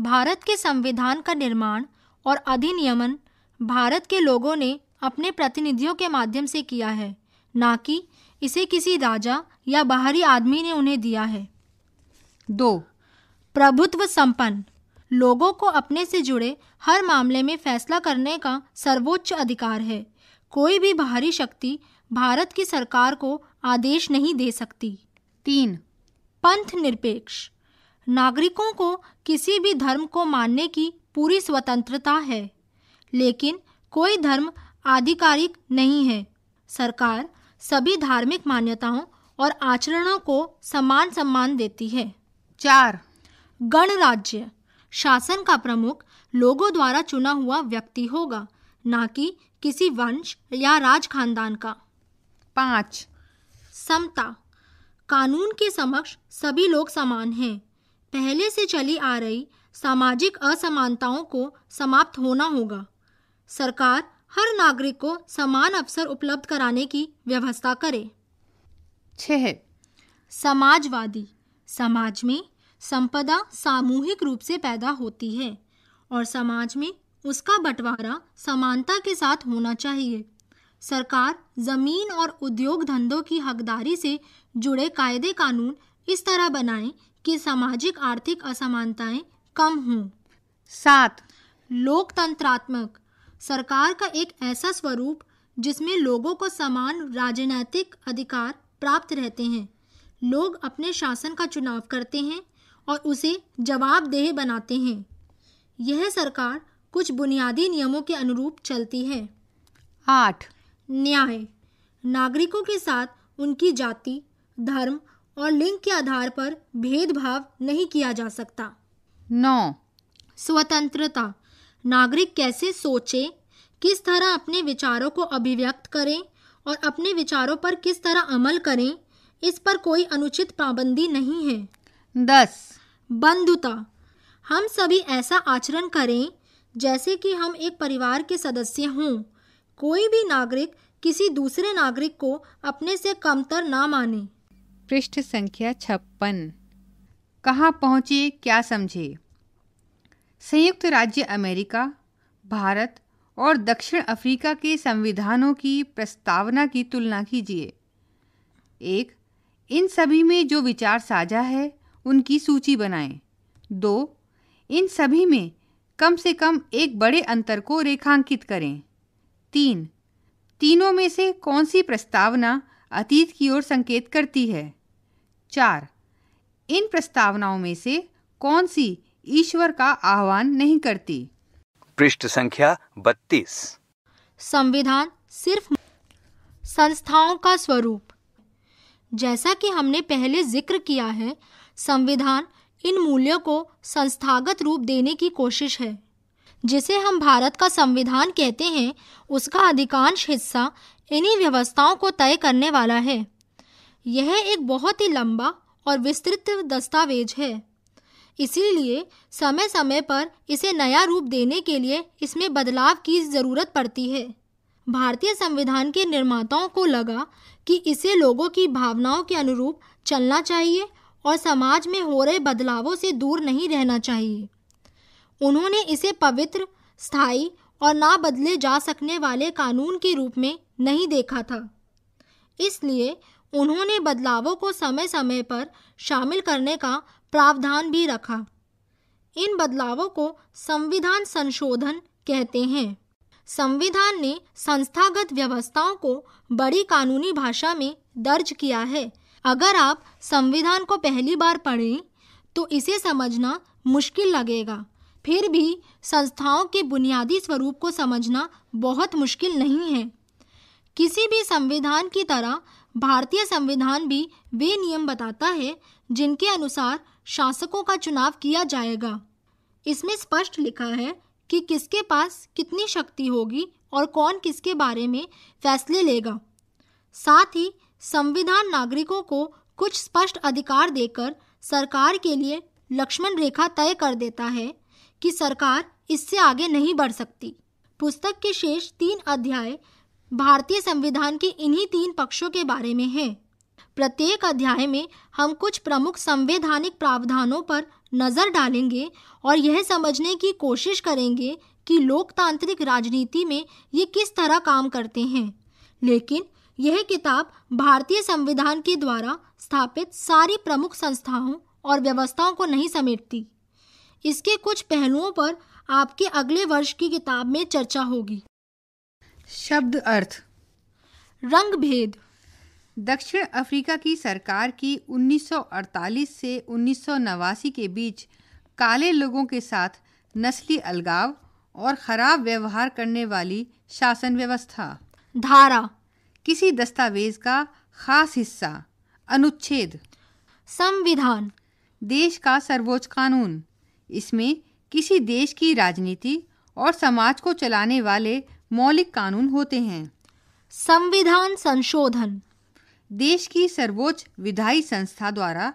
भारत के संविधान का निर्माण और अधिनियमन भारत के लोगों ने अपने प्रतिनिधियों के माध्यम से किया है ना कि इसे किसी राजा या बाहरी आदमी ने उन्हें दिया है दो प्रभुत्व संपन्न लोगों को अपने से जुड़े हर मामले में फैसला करने का सर्वोच्च अधिकार है कोई भी बाहरी शक्ति भारत की सरकार को आदेश नहीं दे सकती तीन पंथ निरपेक्ष नागरिकों को किसी भी धर्म को मानने की पूरी स्वतंत्रता है लेकिन कोई धर्म आधिकारिक नहीं है सरकार सभी धार्मिक मान्यताओं और आचरणों को समान सम्मान देती है चार गणराज्य शासन का प्रमुख लोगों द्वारा चुना हुआ व्यक्ति होगा न कि किसी वंश या राज खानदान का पाँच समता कानून के समक्ष सभी लोग समान हैं पहले से चली आ रही सामाजिक असमानताओं को समाप्त होना होगा सरकार हर नागरिक को समान अवसर उपलब्ध कराने की व्यवस्था करे छह समाजवादी समाज में संपदा सामूहिक रूप से पैदा होती है और समाज में उसका बंटवारा समानता के साथ होना चाहिए सरकार जमीन और उद्योग धंधों की हकदारी से जुड़े कायदे कानून इस तरह बनाएं कि सामाजिक आर्थिक असमानताएं कम हों सात लोकतंत्रात्मक सरकार का एक ऐसा स्वरूप जिसमें लोगों को समान राजनैतिक अधिकार प्राप्त रहते हैं लोग अपने शासन का चुनाव करते हैं और उसे जवाबदेह बनाते हैं यह सरकार कुछ बुनियादी नियमों के अनुरूप चलती है आठ न्याय नागरिकों के साथ उनकी जाति धर्म और लिंग के आधार पर भेदभाव नहीं किया जा सकता नौ स्वतंत्रता नागरिक कैसे सोचे किस तरह अपने विचारों को अभिव्यक्त करें और अपने विचारों पर किस तरह अमल करें इस पर कोई अनुचित पाबंदी नहीं है दस बंधुता हम सभी ऐसा आचरण करें जैसे कि हम एक परिवार के सदस्य हों कोई भी नागरिक किसी दूसरे नागरिक को अपने से कमतर ना माने पृष्ठ संख्या छप्पन कहाँ पहुँचे क्या समझे संयुक्त राज्य अमेरिका भारत और दक्षिण अफ्रीका के संविधानों की प्रस्तावना की तुलना कीजिए एक इन सभी में जो विचार साझा है उनकी सूची बनाएं। दो इन सभी में कम से कम एक बड़े अंतर को रेखांकित करें तीन तीनों में से कौन सी प्रस्तावना अतीत की ओर संकेत करती है चार इन प्रस्तावनाओं में से कौन सी ईश्वर का आह्वान नहीं करती पृष्ठ संख्या बत्तीस संविधान सिर्फ संस्थाओं का स्वरूप जैसा कि हमने पहले जिक्र किया है संविधान इन मूल्यों को संस्थागत रूप देने की कोशिश है जिसे हम भारत का संविधान कहते हैं उसका अधिकांश हिस्सा इन्हीं व्यवस्थाओं को तय करने वाला है यह एक बहुत ही लंबा और विस्तृत दस्तावेज है इसीलिए समय समय पर इसे नया रूप देने के लिए इसमें बदलाव की ज़रूरत पड़ती है भारतीय संविधान के निर्माताओं को लगा कि इसे लोगों की भावनाओं के अनुरूप चलना चाहिए और समाज में हो रहे बदलावों से दूर नहीं रहना चाहिए उन्होंने इसे पवित्र स्थायी और ना बदले जा सकने वाले कानून के रूप में नहीं देखा था इसलिए उन्होंने बदलावों को समय समय पर शामिल करने का प्रावधान भी रखा इन बदलावों को संविधान संशोधन कहते हैं संविधान ने संस्थागत व्यवस्थाओं को बड़ी कानूनी भाषा में दर्ज किया है अगर आप संविधान को पहली बार पढ़ें तो इसे समझना मुश्किल लगेगा फिर भी संस्थाओं के बुनियादी स्वरूप को समझना बहुत मुश्किल नहीं है किसी भी संविधान की तरह भारतीय संविधान भी वे नियम बताता है जिनके अनुसार शासकों का चुनाव किया जाएगा इसमें स्पष्ट लिखा है कि किसके पास कितनी शक्ति होगी और कौन किसके बारे में फैसले लेगा साथ ही संविधान नागरिकों को कुछ स्पष्ट अधिकार देकर सरकार के लिए लक्ष्मण रेखा तय कर देता है कि सरकार इससे आगे नहीं बढ़ सकती पुस्तक के शेष तीन अध्याय भारतीय संविधान के इन्हीं तीन पक्षों के बारे में हैं। प्रत्येक अध्याय में हम कुछ प्रमुख संवैधानिक प्रावधानों पर नज़र डालेंगे और यह समझने की कोशिश करेंगे कि लोकतांत्रिक राजनीति में ये किस तरह काम करते हैं लेकिन यह किताब भारतीय संविधान के द्वारा स्थापित सारी प्रमुख संस्थाओं और व्यवस्थाओं को नहीं समेटती इसके कुछ पहलुओं पर आपके अगले वर्ष की किताब में चर्चा होगी शब्द अर्थ रंग भेद दक्षिण अफ्रीका की सरकार की 1948 से उन्नीस के बीच काले लोगों के साथ नस्ली अलगाव और खराब व्यवहार करने वाली शासन व्यवस्था धारा किसी दस्तावेज का खास हिस्सा अनुच्छेद संविधान देश का सर्वोच्च कानून इसमें किसी देश की राजनीति और समाज को चलाने वाले मौलिक कानून होते हैं संविधान संशोधन देश की सर्वोच्च विधायी संस्था द्वारा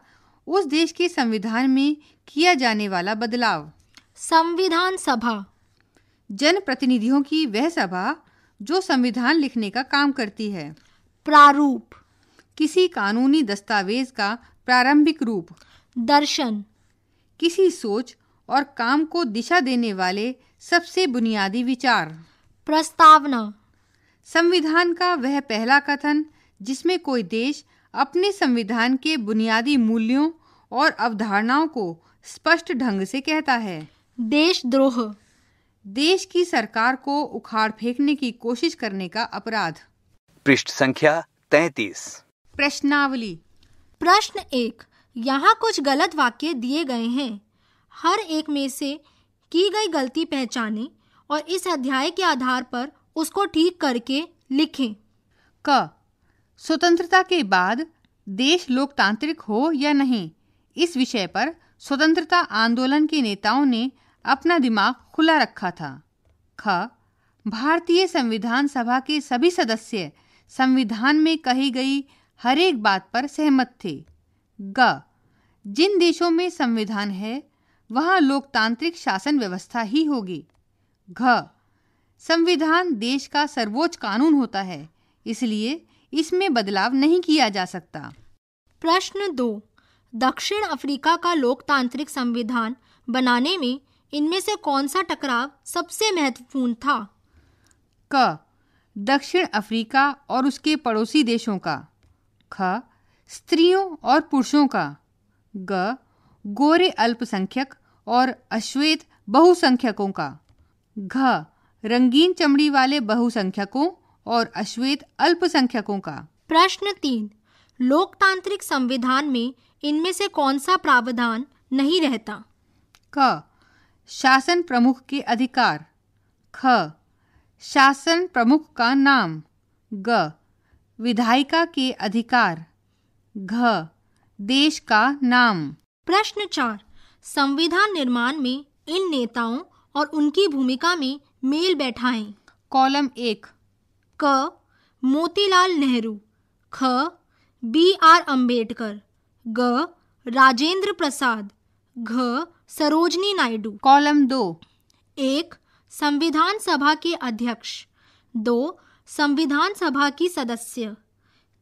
उस देश के संविधान में किया जाने वाला बदलाव संविधान सभा जन प्रतिनिधियों की वह सभा जो संविधान लिखने का काम करती है प्रारूप किसी कानूनी दस्तावेज का प्रारंभिक रूप दर्शन किसी सोच और काम को दिशा देने वाले सबसे बुनियादी विचार प्रस्तावना संविधान का वह पहला कथन जिसमें कोई देश अपने संविधान के बुनियादी मूल्यों और अवधारणाओं को स्पष्ट ढंग से कहता है देशद्रोह देश की सरकार को उखाड़ फेंकने की कोशिश करने का अपराध पृष्ठ संख्या तैतीस प्रश्नावली प्रश्न एक यहाँ कुछ गलत वाक्य दिए गए हैं हर एक में से की गई गलती पहचाने और इस अध्याय के आधार पर उसको ठीक करके लिखें क स्वतंत्रता के बाद देश लोकतांत्रिक हो या नहीं इस विषय पर स्वतंत्रता आंदोलन के नेताओं ने अपना दिमाग खुला रखा था ख भारतीय संविधान सभा के सभी सदस्य संविधान में कही गई हर एक बात पर सहमत थे ग जिन देशों में संविधान है वहाँ लोकतांत्रिक शासन व्यवस्था ही होगी घ संविधान देश का सर्वोच्च कानून होता है इसलिए इसमें बदलाव नहीं किया जा सकता प्रश्न दो दक्षिण अफ्रीका का लोकतांत्रिक संविधान बनाने में इनमें से कौन सा टकराव सबसे महत्वपूर्ण था क दक्षिण अफ्रीका और उसके पड़ोसी देशों का ख स्त्रियों और पुरुषों का ग गोरे अल्पसंख्यक और अश्वेत बहुसंख्यकों का घ रंगीन चमड़ी वाले बहुसंख्यकों और अश्वेत अल्पसंख्यकों का प्रश्न तीन लोकतांत्रिक संविधान में इनमें से कौन सा प्रावधान नहीं रहता क शासन प्रमुख के अधिकार ख शासन प्रमुख का नाम ग विधायिका के अधिकार घ देश का नाम प्रश्न चार संविधान निर्माण में इन नेताओं और उनकी भूमिका में मेल बैठाएं। कॉलम एक क मोतीलाल नेहरू ख बी आर अम्बेडकर ग राजेंद्र प्रसाद घ सरोजनी नायडू कॉलम दो एक संविधान सभा के अध्यक्ष दो संविधान सभा की सदस्य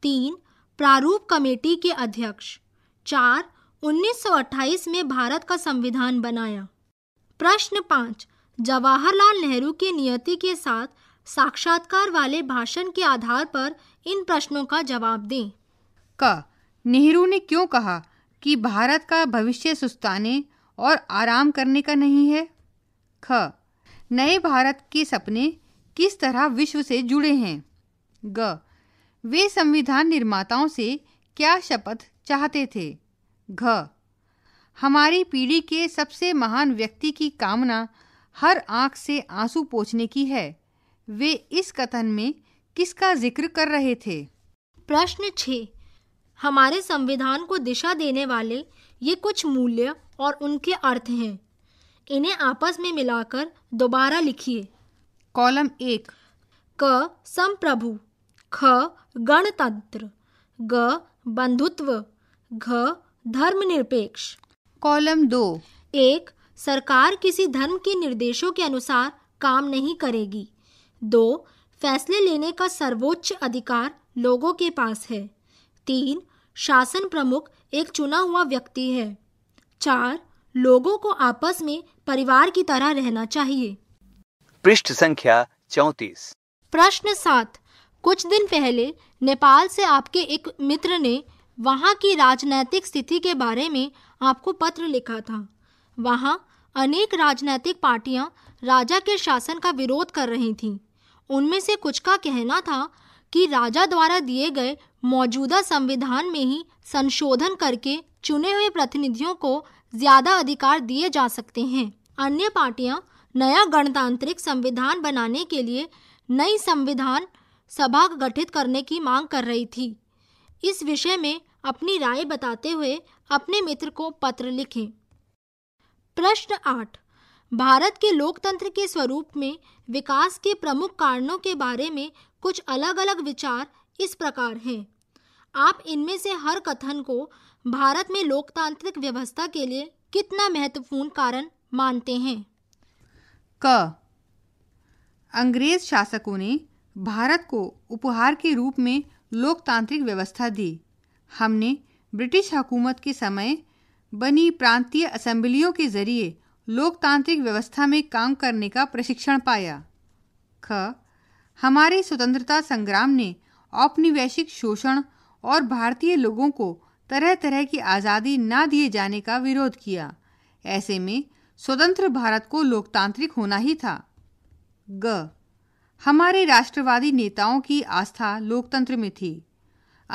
तीन प्रारूप कमेटी के अध्यक्ष चार 1928 में भारत का संविधान बनाया प्रश्न पाँच जवाहरलाल नेहरू के नियति के साथ साक्षात्कार वाले भाषण के आधार पर इन प्रश्नों का जवाब दें क नेहरू ने क्यों कहा कि भारत का भविष्य सुस्ताने और आराम करने का नहीं है ख नए भारत के सपने किस तरह विश्व से जुड़े हैं ग वे संविधान निर्माताओं से क्या शपथ चाहते थे घ हमारी पीढ़ी के सबसे महान व्यक्ति की कामना हर आंख से आंसू पोछने की है वे इस कथन में किसका जिक्र कर रहे थे प्रश्न छः हमारे संविधान को दिशा देने वाले ये कुछ मूल्य और उनके अर्थ हैं इन्हें आपस में मिलाकर दोबारा लिखिए कॉलम एक क संप्रभु ख गणतंत्र ग बंधुत्व घ धर्मनिरपेक्ष कॉलम दो एक सरकार किसी धर्म के निर्देशों के अनुसार काम नहीं करेगी दो फैसले लेने का सर्वोच्च अधिकार लोगों के पास है तीन शासन प्रमुख एक चुना हुआ व्यक्ति है चार लोगों को आपस में परिवार की तरह रहना चाहिए पृष्ठ संख्या चौतीस प्रश्न सात कुछ दिन पहले नेपाल से आपके एक मित्र ने वहाँ की राजनैतिक स्थिति के बारे में आपको पत्र लिखा था वहाँ अनेक राजनैतिक पार्टियाँ राजा के शासन का विरोध कर रही थीं उनमें से कुछ का कहना था कि राजा द्वारा दिए गए मौजूदा संविधान में ही संशोधन करके चुने हुए प्रतिनिधियों को ज्यादा अधिकार दिए जा सकते हैं अन्य पार्टियां नया गणतांत्रिक संविधान बनाने के लिए नई संविधान सभा गठित करने की मांग कर रही थी इस विषय में अपनी राय बताते हुए अपने मित्र को पत्र लिखें प्रश्न आठ भारत के लोकतंत्र के स्वरूप में विकास के प्रमुख कारणों के बारे में कुछ अलग अलग विचार इस प्रकार हैं आप इनमें से हर कथन को भारत में लोकतांत्रिक व्यवस्था के लिए कितना महत्वपूर्ण कारण मानते हैं क अंग्रेज शासकों ने भारत को उपहार के रूप में लोकतांत्रिक व्यवस्था दी हमने ब्रिटिश हुकूमत के समय बनी प्रांतीय असम्बलियों के जरिए लोकतांत्रिक व्यवस्था में काम करने का प्रशिक्षण पाया ख हमारे स्वतंत्रता संग्राम ने औपनिवेशिक शोषण और भारतीय लोगों को तरह तरह की आज़ादी ना दिए जाने का विरोध किया ऐसे में स्वतंत्र भारत को लोकतांत्रिक होना ही था ग हमारे राष्ट्रवादी नेताओं की आस्था लोकतंत्र में थी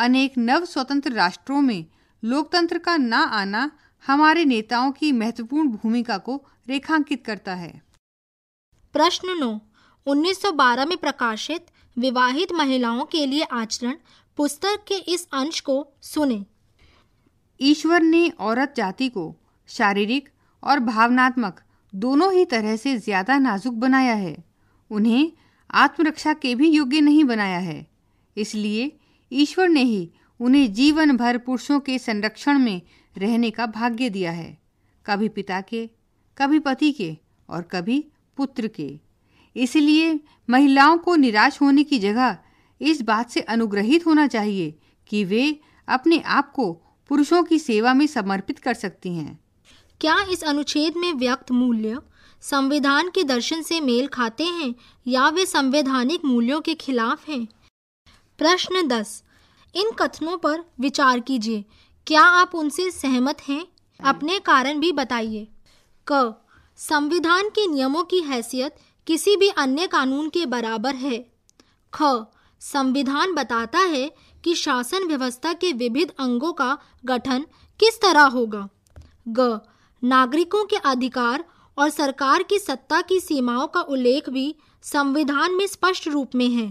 अनेक नव स्वतंत्र राष्ट्रों में लोकतंत्र का ना आना हमारे नेताओं की महत्वपूर्ण भूमिका को रेखांकित करता है प्रश्न नौ 1912 में प्रकाशित विवाहित महिलाओं के लिए आचरण पुस्तक के इस अंश को सुने ईश्वर ने औरत जाति को शारीरिक और भावनात्मक दोनों ही तरह से ज्यादा नाजुक बनाया है उन्हें आत्मरक्षा के भी योग्य नहीं बनाया है इसलिए ईश्वर ने ही उन्हें जीवन भर पुरुषों के संरक्षण में रहने का भाग्य दिया है कभी पिता के कभी पति के और कभी पुत्र के इसलिए महिलाओं को निराश होने की जगह इस बात से अनुग्रहित होना चाहिए कि वे अपने आप को पुरुषों की सेवा में समर्पित कर सकती हैं क्या इस अनुच्छेद में व्यक्त मूल्य संविधान के दर्शन से मेल खाते हैं या वे संवैधानिक मूल्यों के खिलाफ हैं प्रश्न दस इन कथनों पर विचार कीजिए क्या आप उनसे सहमत हैं अपने कारण भी बताइए क संविधान के नियमों की हैसियत किसी भी अन्य कानून के बराबर है ख संविधान बताता है कि शासन व्यवस्था के विभिन्न अंगों का गठन किस तरह होगा ग नागरिकों के अधिकार और सरकार की सत्ता की सीमाओं का उल्लेख भी संविधान में स्पष्ट रूप में है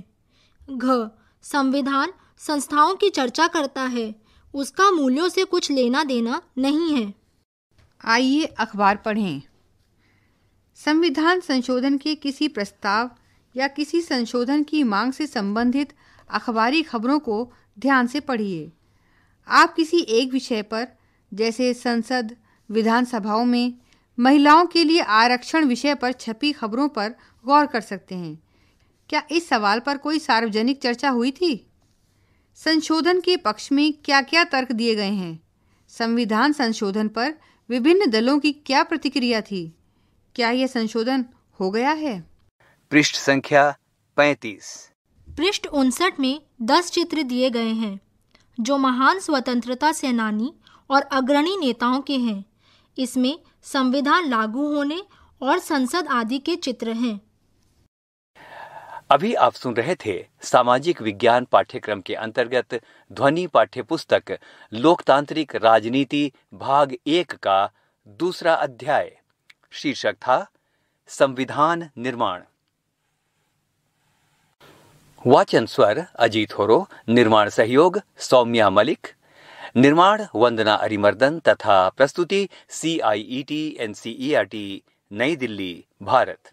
घ संविधान संस्थाओं की चर्चा करता है उसका मूल्यों से कुछ लेना देना नहीं है आइए अखबार पढ़ें संविधान संशोधन के किसी प्रस्ताव या किसी संशोधन की मांग से संबंधित अखबारी खबरों को ध्यान से पढ़िए आप किसी एक विषय पर जैसे संसद विधानसभाओं में महिलाओं के लिए आरक्षण विषय पर छपी खबरों पर गौर कर सकते हैं क्या इस सवाल पर कोई सार्वजनिक चर्चा हुई थी संशोधन के पक्ष में क्या क्या तर्क दिए गए हैं संविधान संशोधन पर विभिन्न दलों की क्या प्रतिक्रिया थी क्या यह संशोधन हो गया है पृष्ठ संख्या 35 पृष्ठ उनसठ में दस चित्र दिए गए हैं जो महान स्वतंत्रता सेनानी और अग्रणी नेताओं के हैं इसमें संविधान लागू होने और संसद आदि के चित्र हैं अभी आप सुन रहे थे सामाजिक विज्ञान पाठ्यक्रम के अंतर्गत ध्वनि पाठ्य पुस्तक लोकतांत्रिक राजनीति भाग एक का दूसरा अध्याय शीर्षक था संविधान निर्माण वाचन स्वर अजीत होरो निर्माण सहयोग सौम्या मलिक निर्माण वंदना अरिमर्दन तथा प्रस्तुति C I E T N C E R T Nai Delhi Bharat